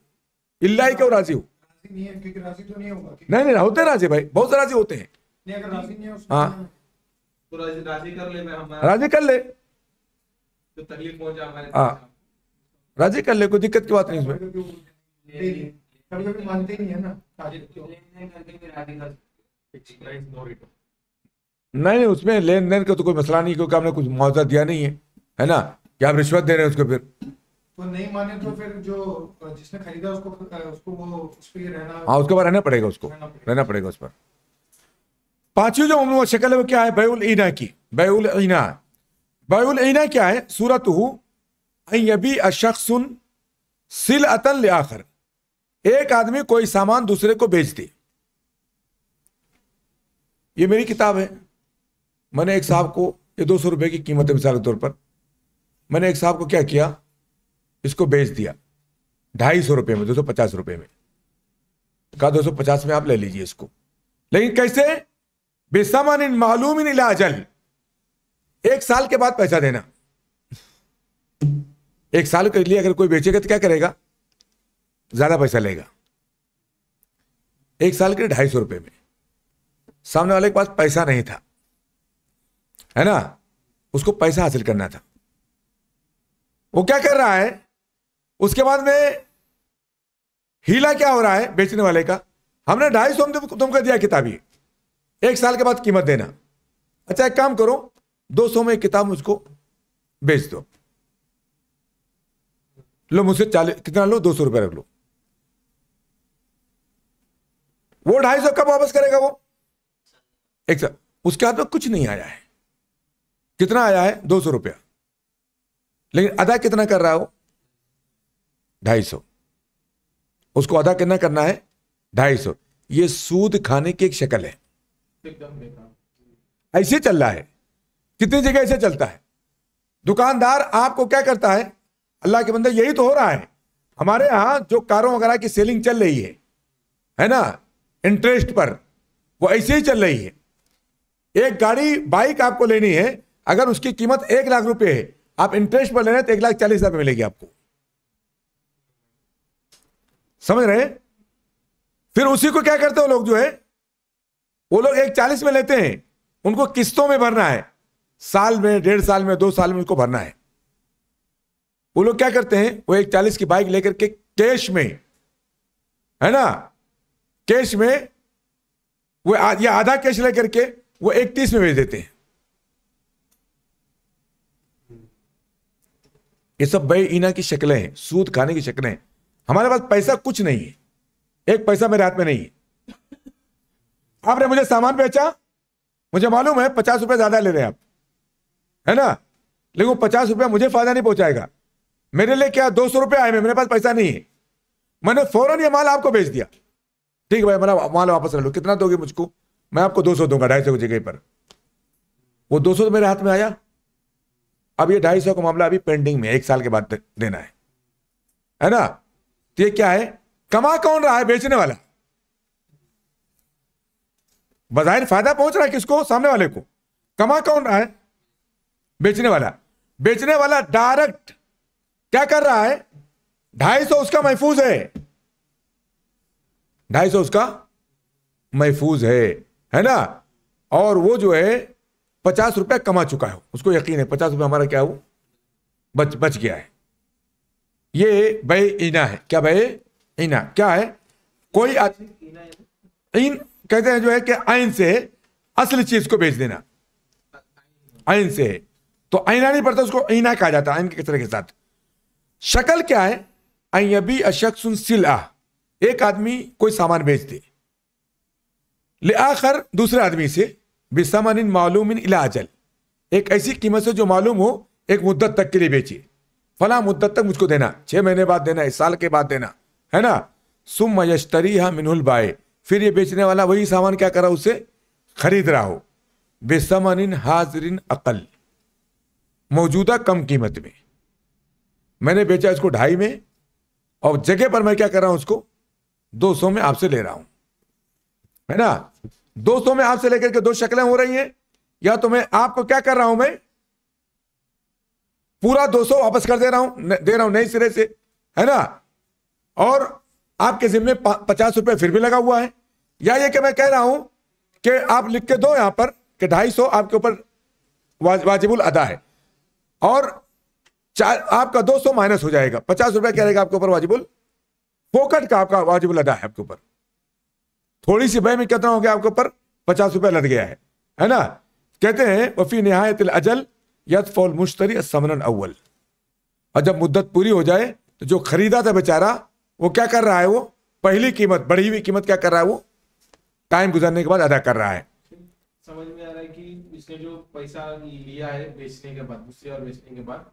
इल्लाई को राजी हो तो नहीं नहीं, होते राजी भाई बहुत राजी होते हैं हाँ राजी कर ले राजी कर ले हाँ राजी कर ले कोई दिक्कत की बात नहीं उसमें तो नहीं नहीं उसमें लेन देन का तो कोई मसला नहीं क्योंकि आपने कुछ मुआवजा दिया नहीं है है ना कि आप रिश्वत दे रहे हैं उसको फिर तो नहीं माने तो फिर जो जिसने खरीदा उसको उसको वो उस पर रहना हाँ उसके बाद रहना पड़ेगा उसको रहना पड़ेगा, रहना पड़ेगा उस पर पांचवी जो शक्ल है वो क्या है बैउल ईना की बैउल ईना बायुलना क्या है सूरत हूबी सुन सिल अतन आखिर एक आदमी कोई सामान दूसरे को बेच दे ये मेरी किताब है मैंने एक साहब को ये दो सौ रुपये की कीमत है मिसाल के तौर पर मैंने एक साहब को क्या किया इसको बेच दिया ढाई सौ रुपये में दो सौ पचास रुपये में कहा दो सौ पचास में आप ले लीजिए इसको लेकिन कैसे बेसमान इन मालूम इन इलाजल एक साल के बाद पैसा देना एक साल के लिए अगर कोई बेचेगा तो क्या करेगा ज्यादा पैसा लेगा एक साल के ढाई सौ रुपए में सामने वाले के पास पैसा नहीं था है ना उसको पैसा हासिल करना था वो क्या कर रहा है उसके बाद में हीला क्या हो रहा है बेचने वाले का हमने ढाई सौ तुमको दिया किताबी एक साल के बाद कीमत देना अच्छा एक काम करो दो सौ में किताब मुझको बेच दो लो मुझसे चालीस कितना लो दो सौ रुपया रख लो वो ढाई सौ कब वापस करेगा वो एक सर उसके हाथ में कुछ नहीं आया है कितना आया है दो सौ रुपया लेकिन अदा कितना कर रहा है वो ढाई सौ उसको अदा कितना करना है ढाई सौ ये सूद खाने की एक शक्ल है ऐसे चल रहा है कितनी जगह ऐसे चलता है दुकानदार आपको क्या करता है अल्लाह के बंदे यही तो हो रहा है हमारे यहां जो कारों वगैरह की सेलिंग चल रही है है ना इंटरेस्ट पर वो ऐसे ही चल रही है एक गाड़ी बाइक आपको लेनी है अगर उसकी कीमत एक लाख रुपए है आप इंटरेस्ट पर ले रहे हैं तो एक लाख चालीस हजार मिलेगी आपको समझ रहे हैं फिर उसी को क्या करते हो लोग जो है वो लोग एक चालीस में लेते हैं उनको किस्तों में भरना है साल में डेढ़ साल में दो साल में उसको भरना है वो लोग क्या करते हैं वो एक चालीस की बाइक लेकर के कैश में है ना कैश में वो या आधा कैश लेकर के वो इकतीस में भेज देते हैं ये सब बे ईना की शक्लें हैं सूद खाने की शक्लें हैं हमारे पास पैसा कुछ नहीं है एक पैसा मेरे हाथ में नहीं है आपने मुझे सामान बेचा मुझे मालूम है पचास रुपए ज्यादा ले रहे हैं आप है ना लेकिन वो पचास रुपया मुझे फायदा नहीं पहुंचाएगा मेरे लिए क्या दो सौ रुपया आए मेरे पास पैसा नहीं है मैंने फौरन ये माल आपको बेच दिया ठीक है भाई मेरा माल वापस ले लो कितना दोगे मुझको मैं आपको दो सौ दूंगा ढाई सौ की जगह पर वो दो सौ तो मेरे हाथ में आया अब ये ढाई सौ का मामला अभी पेंडिंग में एक साल के बाद देना है है ना तो ये क्या है कमा कौन रहा है बेचने वाला बजाय फायदा पहुंच रहा है किसको सामने वाले को कमा कौन रहा है बेचने वाला बेचने वाला डायरेक्ट क्या कर रहा है ढाई सौ उसका महफूज है ढाई सौ उसका महफूज है है ना और वो जो है पचास रुपया कमा चुका है उसको यकीन है पचास रुपया हमारा क्या वो बच बच गया है ये भाई इना है क्या भाई इना क्या है कोई इन कहते हैं जो है कि आइन से असली चीज को बेच देना आइन से है तो आईना नहीं पड़ता उसको ऐना कहा जाता है आइन के कचरे के साथ शक्ल क्या है अयबी अशक्सुन सिला एक आदमी कोई सामान बेच दे ले आखिर दूसरे आदमी से इन मालूम इन इलाजल एक ऐसी कीमत से जो मालूम हो एक मुद्दत तक के लिए बेचे फला मुद्दत तक मुझको देना छह महीने बाद देना इस साल के बाद देना है ना सुम मयशतरी हा मिनुल बाए फिर ये बेचने वाला वही सामान क्या करा उसे खरीद रहा हो बेसमन हाजरिन अकल मौजूदा कम कीमत में मैंने बेचा इसको ढाई में और जगह पर मैं क्या कर रहा हूं उसको दो सौ में आपसे ले रहा हूं है ना दो सौ में आपसे लेकर के दो शक्लें हो रही हैं या तो मैं आपको क्या कर रहा हूं मैं पूरा दो सौ वापस कर दे रहा हूं न, दे रहा हूं नए सिरे से है ना और आपके जिम्मे पचास रुपए फिर भी लगा हुआ है या ये कि मैं कह रहा हूं कि आप लिख के दो यहां पर कि ढाई सौ आपके ऊपर वाजिबुल अदा है और चार आपका 200 माइनस हो जाएगा पचास रुपया क्या रहेगा आपके ऊपर वाजिबुल फोकट का आपका वाजिबुल अदा है आपके ऊपर थोड़ी सी बह में कितना हो गया आपके ऊपर पचास रुपया लद गया है है ना कहते हैं वफी नहायत अजल यद फॉल मुश्तरी समरन अव्वल और जब मुद्दत पूरी हो जाए तो जो खरीदा था बेचारा वो क्या कर रहा है वो पहली कीमत बढ़ी हुई कीमत क्या कर रहा है वो टाइम गुजरने के बाद अदा कर रहा है समझ में आ रहा है कि इसने जो पैसा लिया है बेचने के बाद दूसरे और बेचने के बाद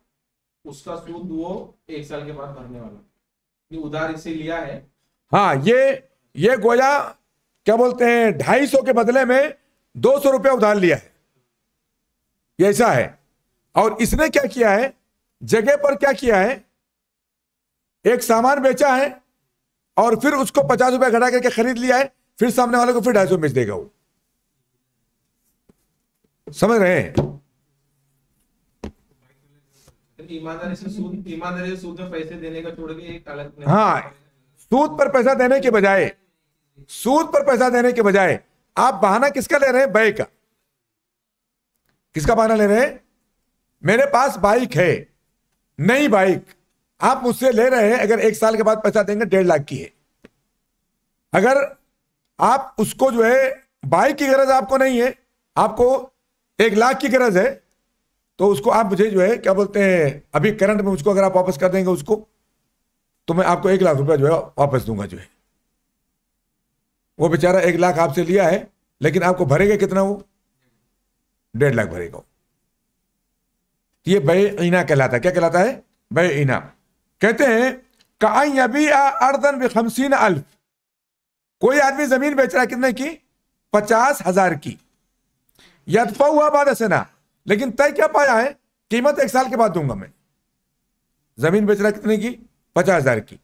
उसका सूद वो एक साल के बाद भरने वाला ये उधार इसे लिया है हाँ ये ये गोया क्या बोलते हैं ढाई सौ के बदले में दो सौ रुपया उधार लिया है ये ऐसा है और इसने क्या किया है जगह पर क्या किया है एक सामान बेचा है और फिर उसको पचास रुपया घटा करके खरीद लिया है फिर सामने वाले को फिर ढाई सौ बेच देगा वो समझ रहे हैं तो ईमानदारी से सूद पैसे देने का एक हाँ सूद पर पैसा देने के बजाय सूद पर पैसा देने के बजाय आप बहाना किसका ले रहे हैं बाइक का किसका बहाना ले रहे हैं मेरे पास बाइक है नई बाइक आप मुझसे ले रहे हैं अगर एक साल के बाद पैसा देंगे डेढ़ लाख की है अगर आप उसको जो है बाइक की गरज आपको नहीं है आपको एक लाख की कर्ज है तो उसको आप मुझे जो है क्या बोलते हैं अभी करंट में उसको अगर आप वापस कर देंगे उसको तो मैं आपको एक लाख रुपया जो है वापस दूंगा जो है वो बेचारा एक लाख आपसे लिया है लेकिन आपको भरेगा कितना वो डेढ़ लाख भरेगा ये बे ईना कहलाता है क्या कहलाता है बे ईना कहते हैं काई अभी अर्दन बेखमसीन अल्फ कोई आदमी जमीन बेच रहा है कितने की पचास हजार की यद हुआ बाद सेना लेकिन तय क्या पाया है कीमत एक साल के बाद दूंगा मैं जमीन बेच रहा कितने की पचास हजार की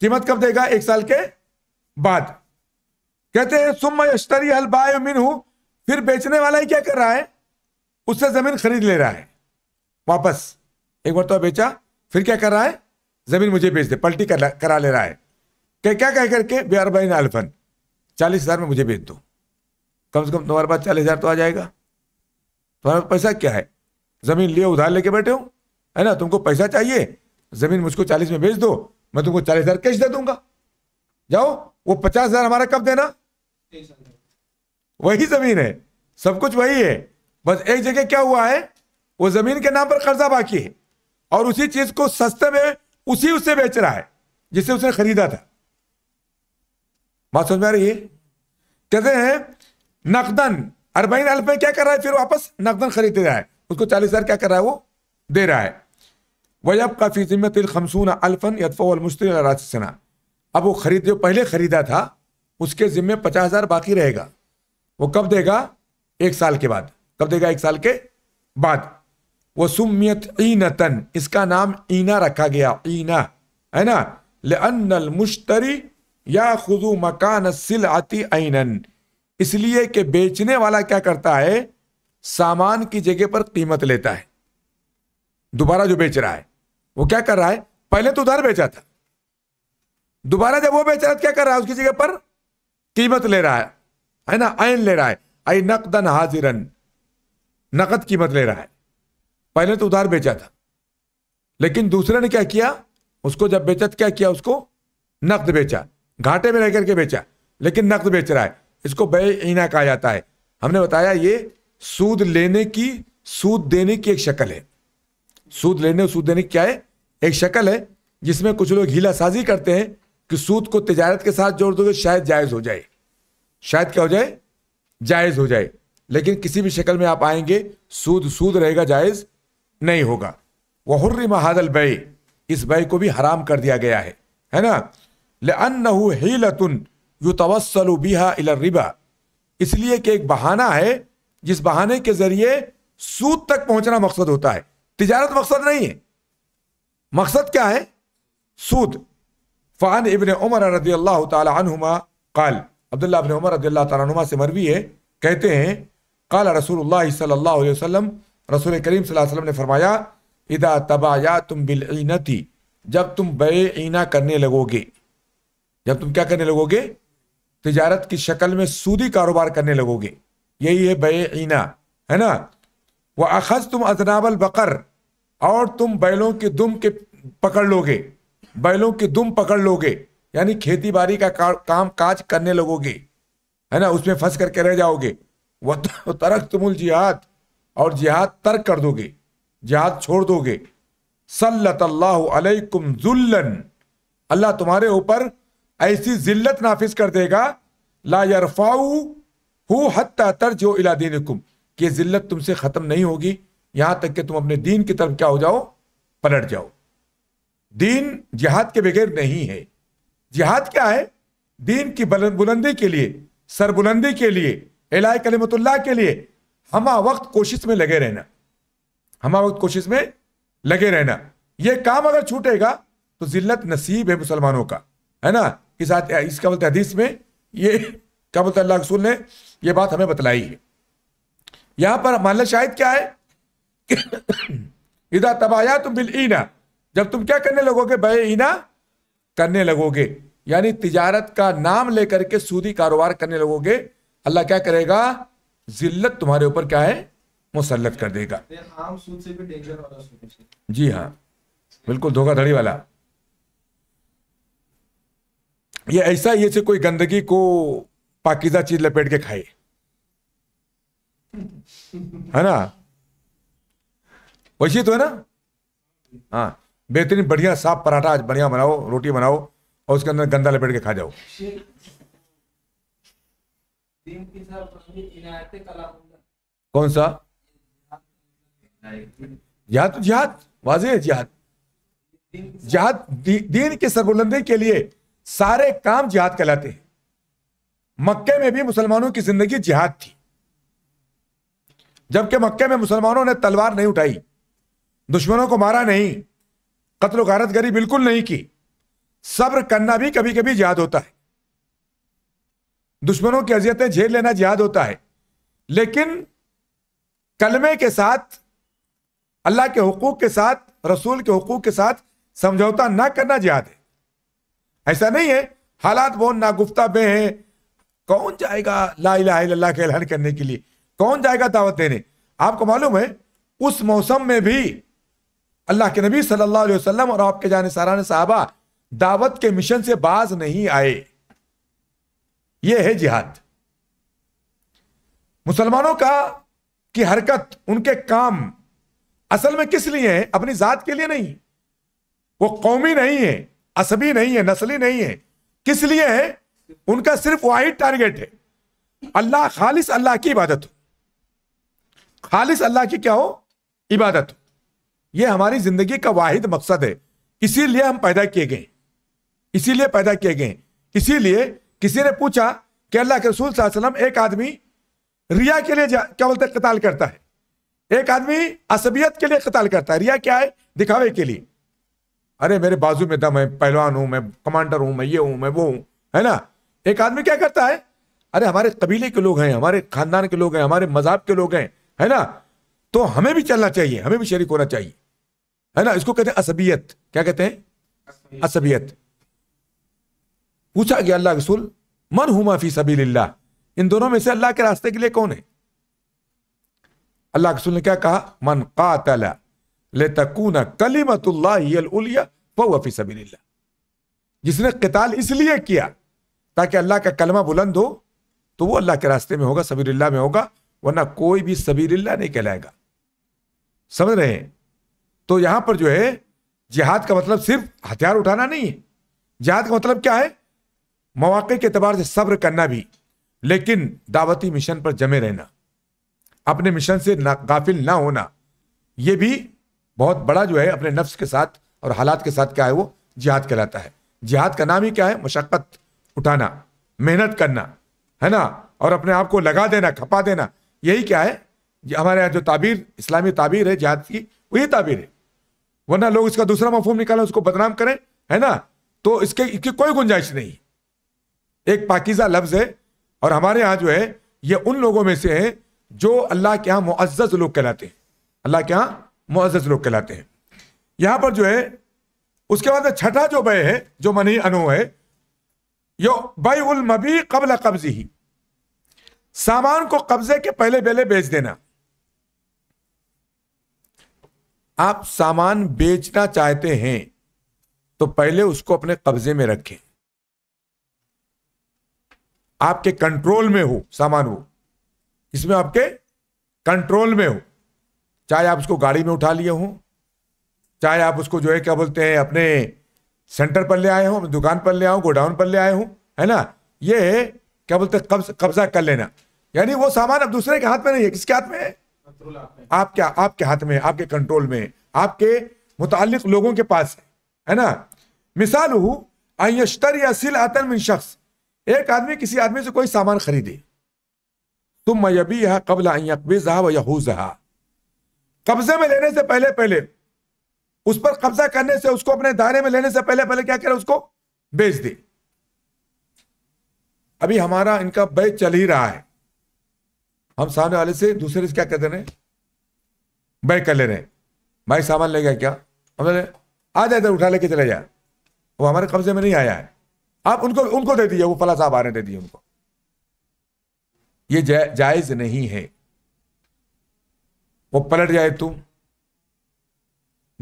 कीमत कब देगा एक साल के बाद कहते हैं सुम यश्तरी हल हूं फिर बेचने वाला ही क्या कर रहा है उससे जमीन खरीद ले रहा है वापस एक बार तो बेचा फिर क्या कर रहा है जमीन मुझे बेच दे पलटी करा, ले रहा है कह क्या कह करके बे अरबाइन अल्फन चालीस हजार में मुझे बेच दो कम से कम तुम्हारे पास चालीस हजार तो आ जाएगा तुम्हारा पैसा क्या है जमीन लिए उधार लेके बैठे हो है ना तुमको पैसा चाहिए जमीन मुझको चालीस में बेच दो मैं तुमको चालीस हजार कैश दे दूंगा जाओ वो पचास हजार हमारा कब देना वही जमीन है सब कुछ वही है बस एक जगह क्या हुआ है वो जमीन के नाम पर कर्जा बाकी है और उसी चीज को सस्ते में उसी उससे बेच रहा है जिसे उसने खरीदा था बात समझ में आ रही है कहते हैं नकदन अरबाइन अल्फ में क्या कर रहा है फिर वापस नकदन खरीद रहा है उसको चालीस हजार क्या कर रहा है वो दे रहा है वजब का फी जिम्मत खमसून अल्फन यदफ़लमुश्तना अब वो खरीद जो पहले खरीदा था उसके जिम्मे पचास हजार बाकी रहेगा वो कब देगा एक साल के बाद कब देगा एक साल के बाद वह सुमियत ईनतन इसका नाम ईना रखा गया ईना है ना ले मुश्तरी या खुदू मकान सिल आती इसलिए कि बेचने वाला क्या करता है सामान की जगह पर कीमत लेता है दोबारा जो बेच रहा है वो क्या कर रहा है पहले तो उधार बेचा था दोबारा जब वो बेच रहा है तो क्या कर रहा है उसकी जगह पर कीमत ले रहा है है ना आयन ले रहा है आई नकदन हाजिरन नकद कीमत ले रहा है पहले तो उधार बेचा था लेकिन दूसरे ने क्या किया उसको जब बेचा तो क्या किया उसको नकद बेचा घाटे में रह करके बेचा लेकिन नकद बेच रहा है इसको बे ईना कहा जाता है हमने बताया ये सूद लेने की सूद देने की एक शक्ल है सूद लेने और सूद देने की क्या है एक शक्ल है जिसमें कुछ लोग हीला साजी करते हैं कि सूद को तजारत के साथ जोड़ दो शायद जायज़ हो जाए शायद क्या हो जाए जायज़ हो जाए लेकिन किसी भी शक्ल में आप आएंगे सूद सूद रहेगा जायज़ नहीं होगा वहुर्री महादल बे इस बे को भी हराम कर दिया गया है है ना ले अन हीलतुन यू तवस्लु बिहा इलरिबा इसलिए कि एक बहाना है जिस बहाने के जरिए सूद तक पहुंचना मकसद होता है तिजारत मकसद नहीं है मकसद क्या है सूद फ़ान इबन उमर रदी अल्लाह तुमा काल अब्दुल्ला अबिन उमर रदी अल्लाह तुमा से मरवी है कहते हैं काल रसूल सल्ला वसम रसूल करीम वसल्लम ने फरमाया इदा तबाया तुम बिलती जब तुम बे ईना करने लगोगे जब तुम क्या करने लगोगे तजारत की शक्ल में सूदी कारोबार करने लगोगे यही है बेना है ना वह अखज तुम अजनाबल बकर और तुम बैलों के दुम के पकड़ लोगे बैलों के दुम पकड़ लोगे यानी खेती बाड़ी का, का काम काज करने लगोगे है ना उसमें फंस करके रह जाओगे वह तरक तुमुल जिहाद और जिहाद तर्क कर दोगे जिहाद छोड़ दोगे सल्लल्लाहु अलैकुम जुल्लन अल्लाह तुम्हारे ऊपर ऐसी जिल्लत नाफिज कर देगा ला यरफाऊ हु हत्ता इला दीनकुम कि जिल्लत तुमसे ख़त्म नहीं होगी यहां तक कि तुम अपने दीन की तरफ क्या हो जाओ पलट जाओ दीन जिहाद के बगैर नहीं है जिहाद क्या है दीन की बुलंदी के लिए सरबुलंदी के लिए एलाय कलमतुल्ला के लिए हमा वक्त कोशिश में लगे रहना हमा वक्त कोशिश में लगे रहना यह काम अगर छूटेगा तो जिल्लत नसीब है मुसलमानों का है ना के साथ इसका बोलते हदीस में ये क्या बोलते अल्लाह रसूल ने ये बात हमें बतलाई है यहां पर मान शायद क्या है इदा तबाया तुम बिल ईना जब तुम क्या करने लगोगे बे ईना करने लगोगे यानी तिजारत का नाम लेकर के सूदी कारोबार करने लगोगे अल्लाह क्या करेगा जिल्लत तुम्हारे ऊपर क्या है मुसलत कर देगा आम सूद से भी डेंजर वाला सूद जी हाँ बिल्कुल धोखाधड़ी वाला ये ऐसा ही है कोई गंदगी को पाकिजा चीज लपेट के खाए है ना वैसे तो है ना हाँ बेहतरीन बढ़िया साफ पराठा आज बढ़िया बनाओ रोटी बनाओ और उसके अंदर गंदा लपेट के खा जाओ कौन सा जिहाद तो जिहाद वाजे जिहाद जिहाद दीन के सरबुलंदी के लिए सारे काम जिहाद कहलाते हैं मक्के में भी मुसलमानों की जिंदगी जिहाद थी जबकि मक्के में मुसलमानों ने तलवार नहीं उठाई दुश्मनों को मारा नहीं कत्ल गारत गरी बिल्कुल नहीं की सब्र करना भी कभी कभी जिहाद होता है दुश्मनों की अजियतें झेल लेना जिहाद होता है लेकिन कलमे के साथ अल्लाह के हकूक के साथ रसूल के हकूक के साथ समझौता ना करना जिहाद है ऐसा नहीं है हालात बहुत नागुफ्ता पे हैं कौन जाएगा ला के का ऐलान करने के लिए कौन जाएगा दावत देने आपको मालूम है उस मौसम में भी अल्लाह के नबी सल्लल्लाहु अलैहि वसल्लम और आपके जाने सारा साहबा दावत के मिशन से बाज नहीं आए यह है जिहाद मुसलमानों का की हरकत उनके काम असल में किस लिए है अपनी जात के लिए नहीं वो कौमी नहीं है असबी नहीं है नस्ली नहीं है किस लिए है उनका सिर्फ वाहिद टारगेट है अल्लाह खालिस अल्लाह की इबादत हो खालिस अल्लाह की क्या हो इबादत हो यह हमारी जिंदगी का वाहिद मकसद है इसीलिए हम पैदा किए गए इसीलिए पैदा किए गए इसीलिए किसी ने पूछा कि अल्लाह के रसूल सल्लम एक आदमी रिया के लिए क्या बोलते कताल करता है एक आदमी असबियत के लिए कताल करता है रिया क्या है दिखावे के लिए अरे मेरे बाजू में था मैं पहलवान हूं मैं कमांडर हूं मैं ये हूं मैं वो हूं है ना एक आदमी क्या करता है अरे हमारे कबीले के लोग हैं हमारे खानदान के लोग हैं हमारे मजहब के लोग हैं है ना तो हमें भी चलना चाहिए हमें भी शरीक होना चाहिए है ना इसको कहते हैं असबियत क्या कहते हैं असबियत पूछा गया अल्लाह रसूल मन हुमा फी सबील इन दोनों में से अल्लाह के रास्ते के लिए कौन है अल्लाह रसूल ने क्या कहा मन कातला लेतकूना तकूना कलीमतुल्लाहिया फ़ी जिसने कताल इसलिए किया ताकि अल्लाह का कलमा बुलंद हो तो वो अल्लाह के रास्ते में होगा सबील्ला में होगा वरना कोई भी सबील्ला नहीं कहलाएगा समझ रहे हैं तो यहां पर जो है जिहाद का मतलब सिर्फ हथियार उठाना नहीं है जिहाद का मतलब क्या है मौाक़े के अतबार से सब्र करना भी लेकिन दावती मिशन पर जमे रहना अपने मिशन से ना गाफिल ना होना ये भी बहुत बड़ा जो है अपने नफ्स के साथ और हालात के साथ क्या है वो जिहाद कहलाता है जिहाद का नाम ही क्या है मशक्क़त उठाना मेहनत करना है ना और अपने आप को लगा देना खपा देना यही क्या है हमारे यहाँ जो ताबीर इस्लामी ताबीर है जिहाद की वो ये ताबीर है वरना लोग इसका दूसरा मफहम निकालें उसको बदनाम करें है ना तो इसके इसकी कोई गुंजाइश नहीं एक पाकिजा लफ्ज़ है और हमारे यहाँ जो है ये उन लोगों में से है जो अल्लाह के यहाँ मुआज़ लोग कहलाते हैं अल्लाह के यहाँ मुआजस लोग कहलाते हैं यहां पर जो है उसके बाद छठा जो बय है जो मनी अनु है यो बई उल मबी कबल कब्जी ही सामान को कब्जे के पहले पहले बेच देना आप सामान बेचना चाहते हैं तो पहले उसको अपने कब्जे में रखें आपके कंट्रोल में हो सामान हो इसमें आपके कंट्रोल में हो चाहे आप उसको गाड़ी में उठा लिए हों चाहे आप उसको जो है क्या बोलते हैं अपने सेंटर पर ले आए हों दुकान पर ले आओ गोडाउन पर ले आए हों है ना ये क्या बोलते हैं कब्ज कब्जा कर लेना यानी वो सामान अब दूसरे के हाथ में नहीं है किसके हाथ में है आप क्या आपके हाथ में आपके कंट्रोल में आपके मुतल लोगों के पास है है ना मिसाल हूँ या सिल आतन मिन शख्स एक आदमी किसी आदमी से कोई सामान खरीदे तुम मैं यह कबला अकबे जहा व यहू जहा कब्जे में लेने से पहले पहले उस पर कब्जा करने से उसको अपने दायरे में लेने से पहले पहले क्या करें उसको बेच दे अभी हमारा इनका बैच चल ही रहा है हम सामने वाले से दूसरे से क्या कहते रहे बैग कर ले रहे भाई सामान ले गया क्या हमने आ जाए इधर उठा लेके चले जाए वो हमारे कब्जे में नहीं आया है आप उनको उनको दे दिए वो फला साहब आने दे दिए उनको ये जा, जायज नहीं है वो पलट जाए तू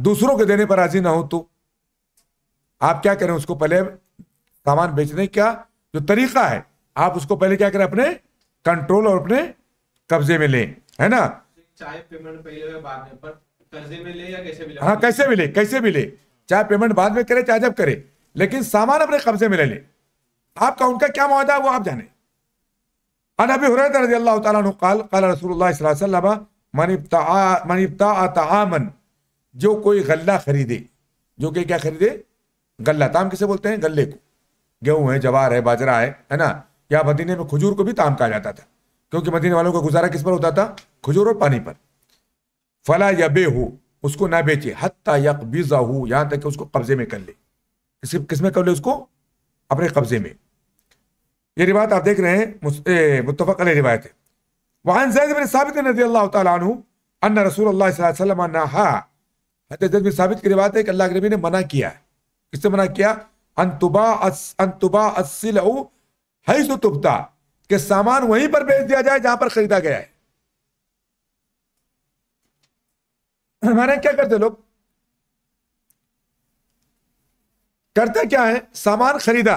दूसरों के देने पर राजी ना हो तू आप क्या करें उसको पहले सामान बेचने का जो तरीका है आप उसको पहले क्या करें अपने कंट्रोल और अपने कब्जे में लें है ना चाहे पेमेंट पहले बाद में पर कर्जे में ले या कैसे भी ले हाँ कैसे भी ले कैसे भी ले चाहे पेमेंट बाद में करे चाहे जब करे लेकिन सामान अपने कब्जे में ले ले आपका उनका क्या मुआदा है वो आप जाने अनबी हुरैरा रजी अल्लाह तआला ने कहा रसूलुल्लाह सल्लल्लाहु अलैहि वसल्लम मनिप्ता आमन जो कोई गल्ला खरीदे जो कि क्या खरीदे गल्ला ताम किसे बोलते हैं गल्ले को गेहूं है जवार है बाजरा है है ना या मदीने में खजूर को भी ताम कहा जाता था क्योंकि मदीने वालों का गुजारा किस पर होता था खजूर और पानी पर फला या बे हो उसको ना बेचे हत्ता यक बीजा हो यहाँ तक कि उसको कब्जे में कर ले किस में कर ले उसको अपने कब्जे में ये रिवायत आप देख रहे हैं मुतफ़ रिवायत है वहां जैद बिन साबित नदी अल्लाह तु अन्ना रसूल अल्लाह नहा हजरत जैद बिन साबित की रिवायत है कि अल्लाह के नबी ने मना किया किससे मना किया अंतुबा अस, अंतुबा असिल हई तुबता कि सामान वहीं पर बेच दिया जाए जहां पर खरीदा गया है हमारे क्या करते लोग करते क्या है सामान खरीदा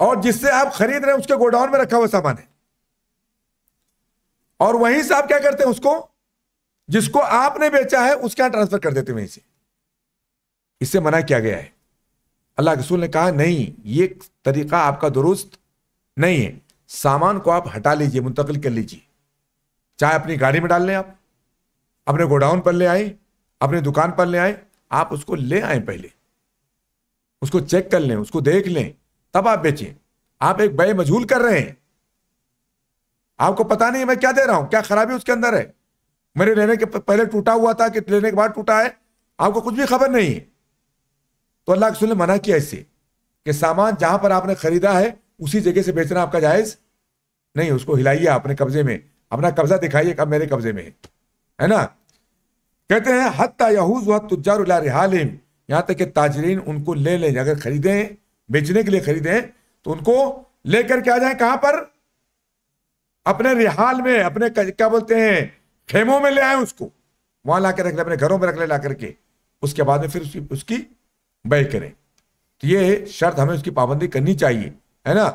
और जिससे आप खरीद रहे हैं उसके गोडाउन में रखा हुआ सामान है और वहीं से आप क्या करते हैं उसको जिसको आपने बेचा है उसके यहां ट्रांसफर कर देते वहीं से इससे मना किया गया है अल्लाह रसूल ने कहा नहीं ये तरीका आपका दुरुस्त नहीं है सामान को आप हटा लीजिए मुंतकिल कर लीजिए चाहे अपनी गाड़ी में डाल लें आप अपने गोडाउन पर ले आए अपने दुकान पर ले आए आप उसको ले आए पहले उसको चेक कर लें उसको देख लें तब आप बेचिए आप एक बे मजहूल कर रहे हैं आपको पता नहीं मैं क्या दे रहा हूं क्या खराबी उसके अंदर है मेरे लेने के पहले टूटा हुआ था कि लेने के बाद टूटा है आपको कुछ भी खबर नहीं है तो अल्लाह के ने मना किया इससे कि सामान जहां पर आपने खरीदा है उसी जगह से बेचना आपका जायज नहीं उसको हिलाइए अपने कब्जे में अपना कब्जा दिखाइए कब मेरे कब्जे में है ना कहते हैं हत्या यहूज वह तुजार रिहालिम तक कि ताजरीन उनको ले लें अगर खरीदें बेचने के लिए खरीदे तो उनको लेकर के आ जाए कहां पर अपने रिहाल में अपने क्या बोलते हैं खेमों में ले आए उसको वहां ला रख ले अपने घरों में रख ले ला करके उसके बाद में फिर उसकी उसकी बय करें तो ये शर्त हमें उसकी पाबंदी करनी चाहिए है ना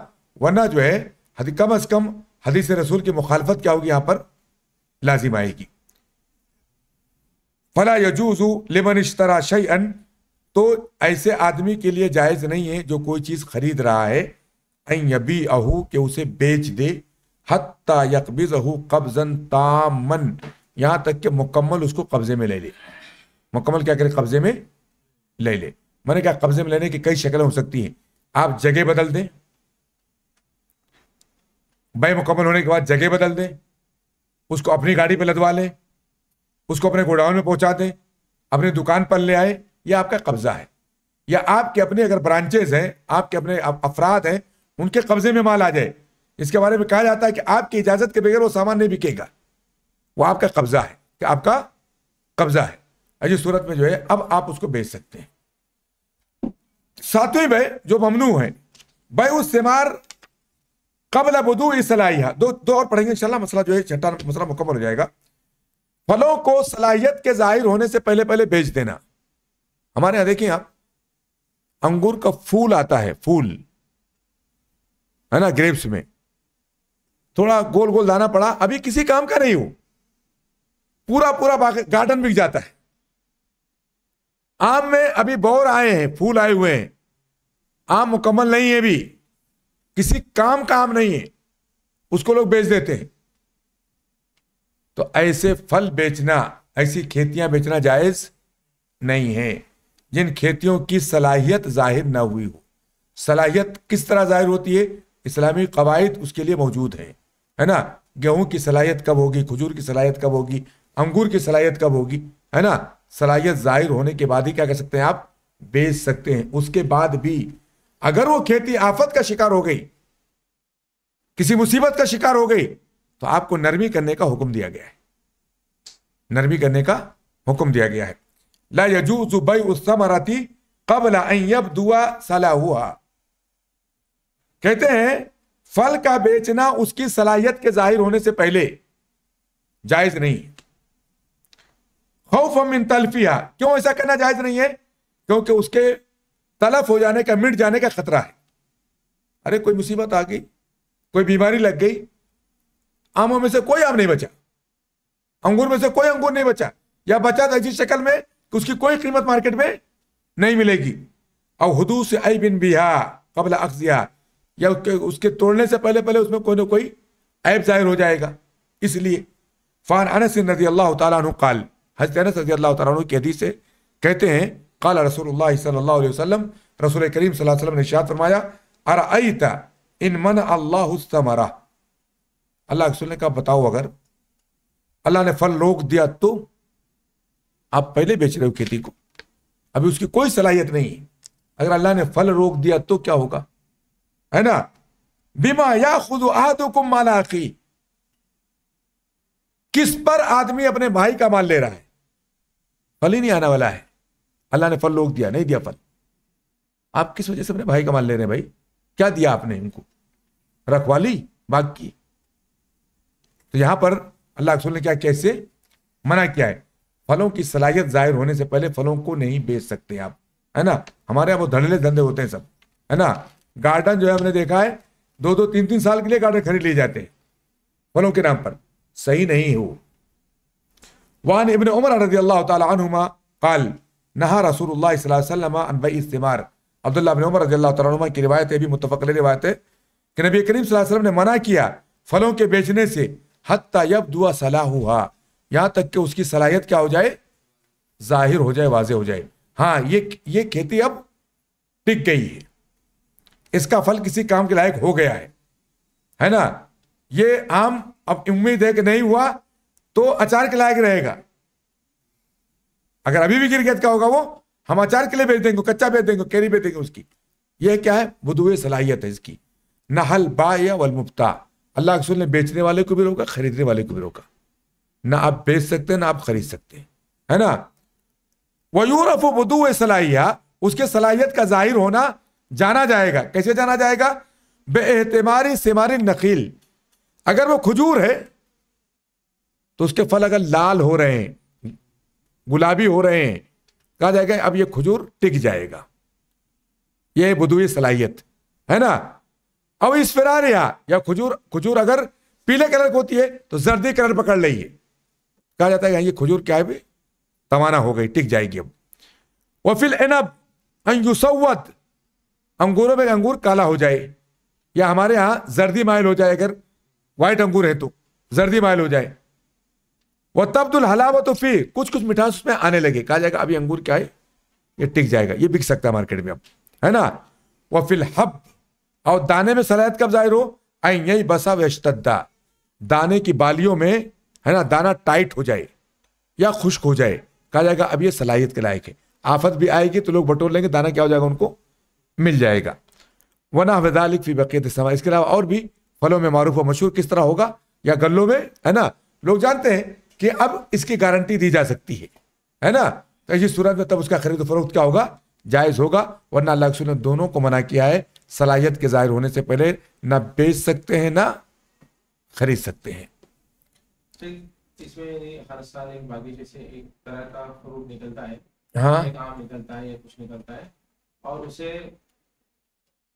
वरना जो है कम अज कम हदीस रसूल की मुखालफत क्या होगी यहां पर लाजिम आएगी फला यजूजू लिमन इश्तरा शई अन तो ऐसे आदमी के लिए जायज नहीं है जो कोई चीज खरीद रहा है अबी अहू के उसे बेच दे हत्ता यकबिज अहू कब्जन तामन यहां तक कि मुकम्मल उसको कब्जे में ले ले मुकम्मल क्या करे कब्जे में ले ले मैंने क्या कब्जे में लेने की कई शक्लें हो सकती हैं आप जगह बदल दें बे मुकम्मल होने के बाद जगह बदल दें उसको अपनी गाड़ी पर लदवा लें उसको अपने गोडाउन में पहुंचा दें अपनी दुकान पर ले आए यह आपका कब्जा है या आपके अपने अगर ब्रांचेज हैं आपके अपने अफराद हैं उनके कब्जे में माल आ जाए इसके बारे में कहा जाता है कि आपकी इजाजत के बगैर वो सामान नहीं बिकेगा वो आपका कब्जा है कि आपका कब्जा है अजी सूरत में जो है अब आप उसको बेच सकते हैं सातवें बय जो ममनू है बय उस सेमार कबल बदू सलाहिया दो दो और पढ़ेंगे इंशाल्लाह मसला जो है छठा मसला मुकम्मल हो जाएगा फलों को सलाहियत के जाहिर होने से पहले पहले बेच देना हमारे यहां देखिए आप अंगूर का फूल आता है फूल है ना ग्रेप्स में थोड़ा गोल गोल दाना पड़ा अभी किसी काम का नहीं हो पूरा पूरा गार्डन बिक जाता है आम में अभी बौर आए हैं फूल आए हुए हैं आम मुकम्मल नहीं है अभी किसी काम का आम नहीं है उसको लोग बेच देते हैं तो ऐसे फल बेचना ऐसी खेतियां बेचना जायज नहीं है जिन खेतियों की सलाहियत जाहिर ना हुई हो सलाहियत किस तरह जाहिर होती है इस्लामी कवायद उसके लिए मौजूद है है ना गेहूं की सलाहियत कब होगी खजूर की सलाहियत कब होगी अंगूर की सलाहियत कब होगी है ना सलाहियत जाहिर होने के बाद ही क्या कह सकते हैं आप बेच सकते हैं उसके बाद भी अगर वो खेती आफत का शिकार हो गई किसी मुसीबत का शिकार हो गई तो आपको नरमी करने का हुक्म दिया गया है नरमी करने का हुक्म दिया गया है कहते हैं फल का बेचना उसकी सलाहियत के जाहिर होने से पहले जायज नहीं खौफ मिन तलफिया क्यों ऐसा करना जायज नहीं है क्योंकि उसके तलफ हो जाने का मिट जाने का खतरा है अरे कोई मुसीबत आ गई कोई बीमारी लग गई आमों में से कोई आम नहीं बचा अंगूर में से कोई अंगूर नहीं बचा या बचा था इसी शक्ल में तो उसकी कोई कीमत मार्केट में नहीं मिलेगी और हदू से आई बिन बिहा कबल अक्सिया या उसके उसके तोड़ने से पहले पहले उसमें कोई ना कोई ऐब जाहिर हो जाएगा इसलिए फ़ान अनस रजी अल्लाह तुकाल हजत हजरत अनस रजी अल्लाह तु की हदीस से कहते हैं काल रसोल सल्लाम रसोल करीम सल्लम ने शाद फरमाया अर आई अरा इन मन अल्लाह अल्लाह रसूल ने कहा बताओ अगर अल्लाह ने फल रोक दिया तो आप पहले बेच रहे हो खेती को अभी उसकी कोई सलाहियत नहीं अगर अल्लाह ने फल रोक दिया तो क्या होगा है ना बीमा या खुद आहदो को की किस पर आदमी अपने भाई का माल ले रहा है फल ही नहीं आने वाला है अल्लाह ने फल रोक दिया नहीं दिया फल आप किस वजह से अपने भाई का माल ले रहे हैं भाई क्या दिया आपने इनको रखवाली बाग की तो यहां पर अल्लाह ने क्या कैसे मना किया है फलों की सलाहियत जाहिर होने से पहले फलों को नहीं बेच सकते आप है ना हमारे यहाँ वो धड़ले धंधे होते हैं सब है ना गार्डन जो है हमने देखा है दो दो तीन तीन साल के लिए गार्डन खरीद लिए जाते हैं फलों के नाम पर सही नहीं हो वान इबन उमर रजी अल्लाह तुमा कल नहा रसूल इस्तेमार अब्दुल्ला उमर रजी अल्लाह की रिवायत है भी मुतफ़ल रिवायत है कि नबी करीम वसल्लम ने मना किया फलों के बेचने से हत्ता यब दुआ सलाह हुआ यहां तक कि उसकी सलाहियत क्या हो जाए जाहिर हो जाए वाजे हो जाए हाँ ये ये खेती अब टिक गई है इसका फल किसी काम के लायक हो गया है है ना ये आम अब उम्मीद है कि नहीं हुआ तो अचार के लायक रहेगा अगर अभी भी गिर गया तो का होगा वो हम अचार के लिए बेच देंगे कच्चा बेच देंगे कैरी बेच देंगे उसकी यह क्या है बुदुए सलाहियत है इसकी नहल बा या वलमुफ्ता अल्लाह रसूल ने बेचने वाले को भी रोका खरीदने वाले को भी रोका ना आप बेच सकते ना आप खरीद सकते है ना वयूरफ बदू सलाहिया उसके सलाहियत का जाहिर होना जाना जाएगा कैसे जाना जाएगा बेहतमारी सेमारी नकील अगर वो खजूर है तो उसके फल अगर लाल हो रहे हैं गुलाबी हो रहे हैं कहा जाएगा अब ये खजूर टिक जाएगा ये बदुई सलाहियत है ना अब इस फिर या खजूर खजूर अगर पीले कलर की होती है तो जर्दी कलर पकड़ लीजिए कहा जाता है ये खजूर क्या है तमाना हो गई टिक जाएगी अब वफिल एनब युसवत अंगूरों में अंगूर काला हो जाए या हमारे यहाँ जर्दी माइल हो जाए अगर वाइट अंगूर है तो जर्दी माइल हो जाए वह तब्दुल हलावत तो फिर कुछ कुछ मिठास उसमें आने लगे कहा जाएगा अभी अंगूर क्या है ये टिक जाएगा ये बिक सकता है मार्केट में अब है ना वह फिल हब और दाने में सलाहत कब जाहिर हो आई यही बसा व्यस्तदा दाने की बालियों में है ना दाना टाइट हो जाए या खुश्क हो जाए कहा जाएगा अब ये सलाहियत के लायक है आफत भी आएगी तो लोग बटोर लेंगे दाना क्या हो जाएगा उनको मिल जाएगा वना वदालिक फी बकीत इस्तेमाल इसके अलावा और भी फलों में मारूफ व मशहूर किस तरह होगा या गलों में है ना लोग जानते हैं कि अब इसकी गारंटी दी जा सकती है है ना तो इसी सूरत में तब उसका खरीद फरोख्त क्या होगा जायज़ होगा वरना अल्लाह रसूल ने दोनों को मना किया है सलाहियत के ज़ाहिर होने से पहले ना बेच सकते हैं ना खरीद सकते हैं तो इसमें हर साल एक बागीचे से एक तरह का फ्रूट निकलता है हाँ एक आम निकलता है या कुछ निकलता है और उसे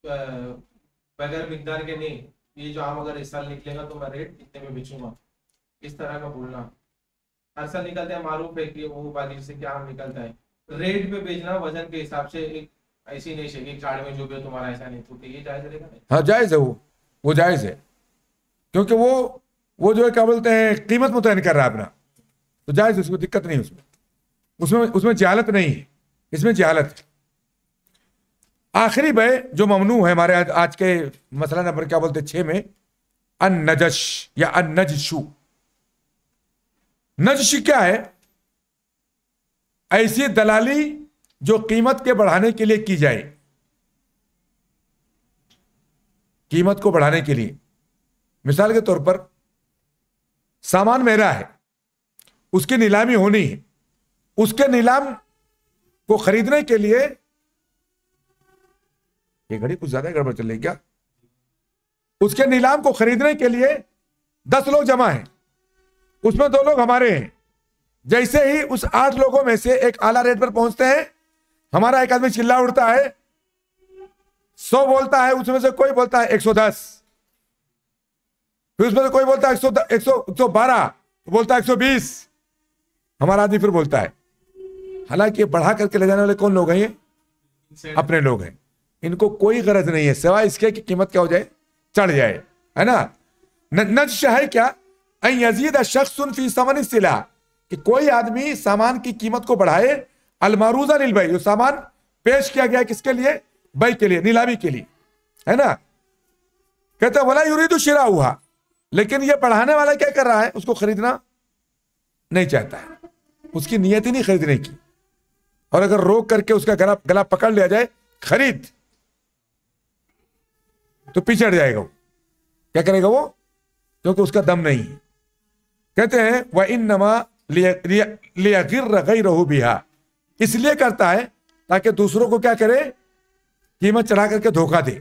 बगैर मिकदार के नहीं ये जो आम अगर इस साल निकलेगा तो मैं रेट इतने में बेचूंगा इस तरह का बोलना हर साल मालूम है कि वो बागीचे से क्या आम निकलता है रेट पे बेचना वजन के हिसाब से एक ऐसी नहीं चाहिए चाड़ में जो भी तुम्हारा ऐसा नहीं तो ये जायज रहेगा हाँ जायज है वो वो जायज है क्योंकि वो वो जो है क्या बोलते हैं कीमत मुतयन कर रहा है अपना तो जायज उसको दिक्कत नहीं उसमें उसमें उसमें जहालत नहीं है इसमें जहालत है आखिरी बे जो ममनू है हमारे आज, के मसला नंबर क्या बोलते छः में अन नजश या अन नजशु नजश क्या है ऐसी दलाली जो कीमत के बढ़ाने के लिए की जाए कीमत को बढ़ाने के लिए मिसाल के तौर पर सामान मेरा है उसकी नीलामी होनी है उसके नीलाम को खरीदने के लिए ये घड़ी कुछ ज्यादा गड़बड़ चल रही क्या उसके नीलाम को खरीदने के लिए दस लोग जमा हैं उसमें दो लोग हमारे हैं जैसे ही उस आठ लोगों में से एक आला रेट पर पहुंचते हैं हमारा एक आदमी चिल्ला उड़ता है सौ बोलता है उसमें से कोई बोलता है एक सौ दस फिर उसमें से कोई बोलता है एक सौ एक सौ बारह तो बोलता है एक सौ बीस हमारा आदमी फिर बोलता है हालांकि बढ़ा करके ले जाने वाले कौन लोग हैं ये अपने लोग हैं इनको कोई गरज नहीं है सिवाय इसके कि कीमत क्या हो जाए चढ़ जाए है ना नज है क्या यजीद शख्स फी समन सिला कि कोई आदमी सामान की कीमत को बढ़ाए अलमारूजा नीलबाई जो सामान पेश किया गया किसके लिए भाई के लिए नीलामी के लिए है ना कहता बोला तो शिरा हुआ लेकिन ये पढ़ाने वाला क्या कर रहा है उसको खरीदना नहीं चाहता है उसकी नीयत ही नहीं खरीदने की और अगर रोक करके उसका गला गला पकड़ लिया जाए खरीद तो पिछड़ जाएगा वो क्या करेगा वो क्योंकि उसका दम नहीं है कहते हैं वह इन नमा लिया गिर गई रहू बिहा इसलिए करता है ताकि दूसरों को क्या करे कीमत चढ़ा करके धोखा दे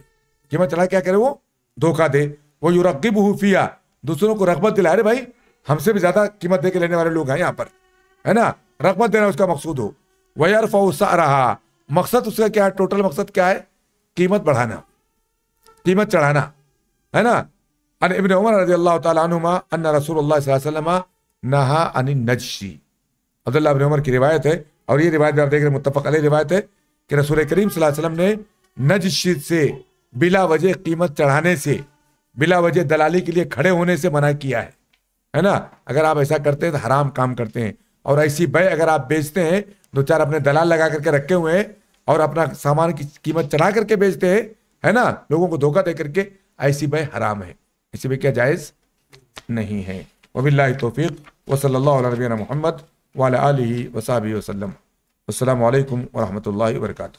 कीमत चढ़ा क्या करे वो धोखा दे वो युरकब हुफिया दूसरों को रगबत दिला रहे भाई हमसे भी ज़्यादा कीमत दे के लेने वाले लोग हैं यहाँ पर है ना रगबत देना उसका मकसूद हो वयर फ़ौसा रहा मकसद उसका क्या है टोटल मकसद क्या है कीमत बढ़ाना कीमत चढ़ाना है ना अन इबन उमर रजी अल्लाह तुमा अन रसूल वसलम नहा अन नजशी अब्दुल्ला इबन उमर की रिवायत है और ये रिवायत आप देख रहे मुतफ़ अली रिवायत है कि रसूल करीम सल्लल्लाहु अलैहि वसल्लम ने नजशी से बिला वजह कीमत चढ़ाने से बिला वजह दलाली के लिए खड़े होने से मना किया है है ना अगर आप ऐसा करते हैं तो हराम काम करते हैं और ऐसी बय अगर आप बेचते हैं दो चार अपने दलाल लगा करके रखे हुए हैं और अपना सामान की कीमत चढ़ा करके बेचते हैं है ना लोगों को धोखा दे करके ऐसी बय हराम है इसी भी क्या जायज़ नहीं है वबिल्ला तोफ़ी वसल नबीन महमद वाल वसाबी वसलम अल्लाम वरहमल वर्क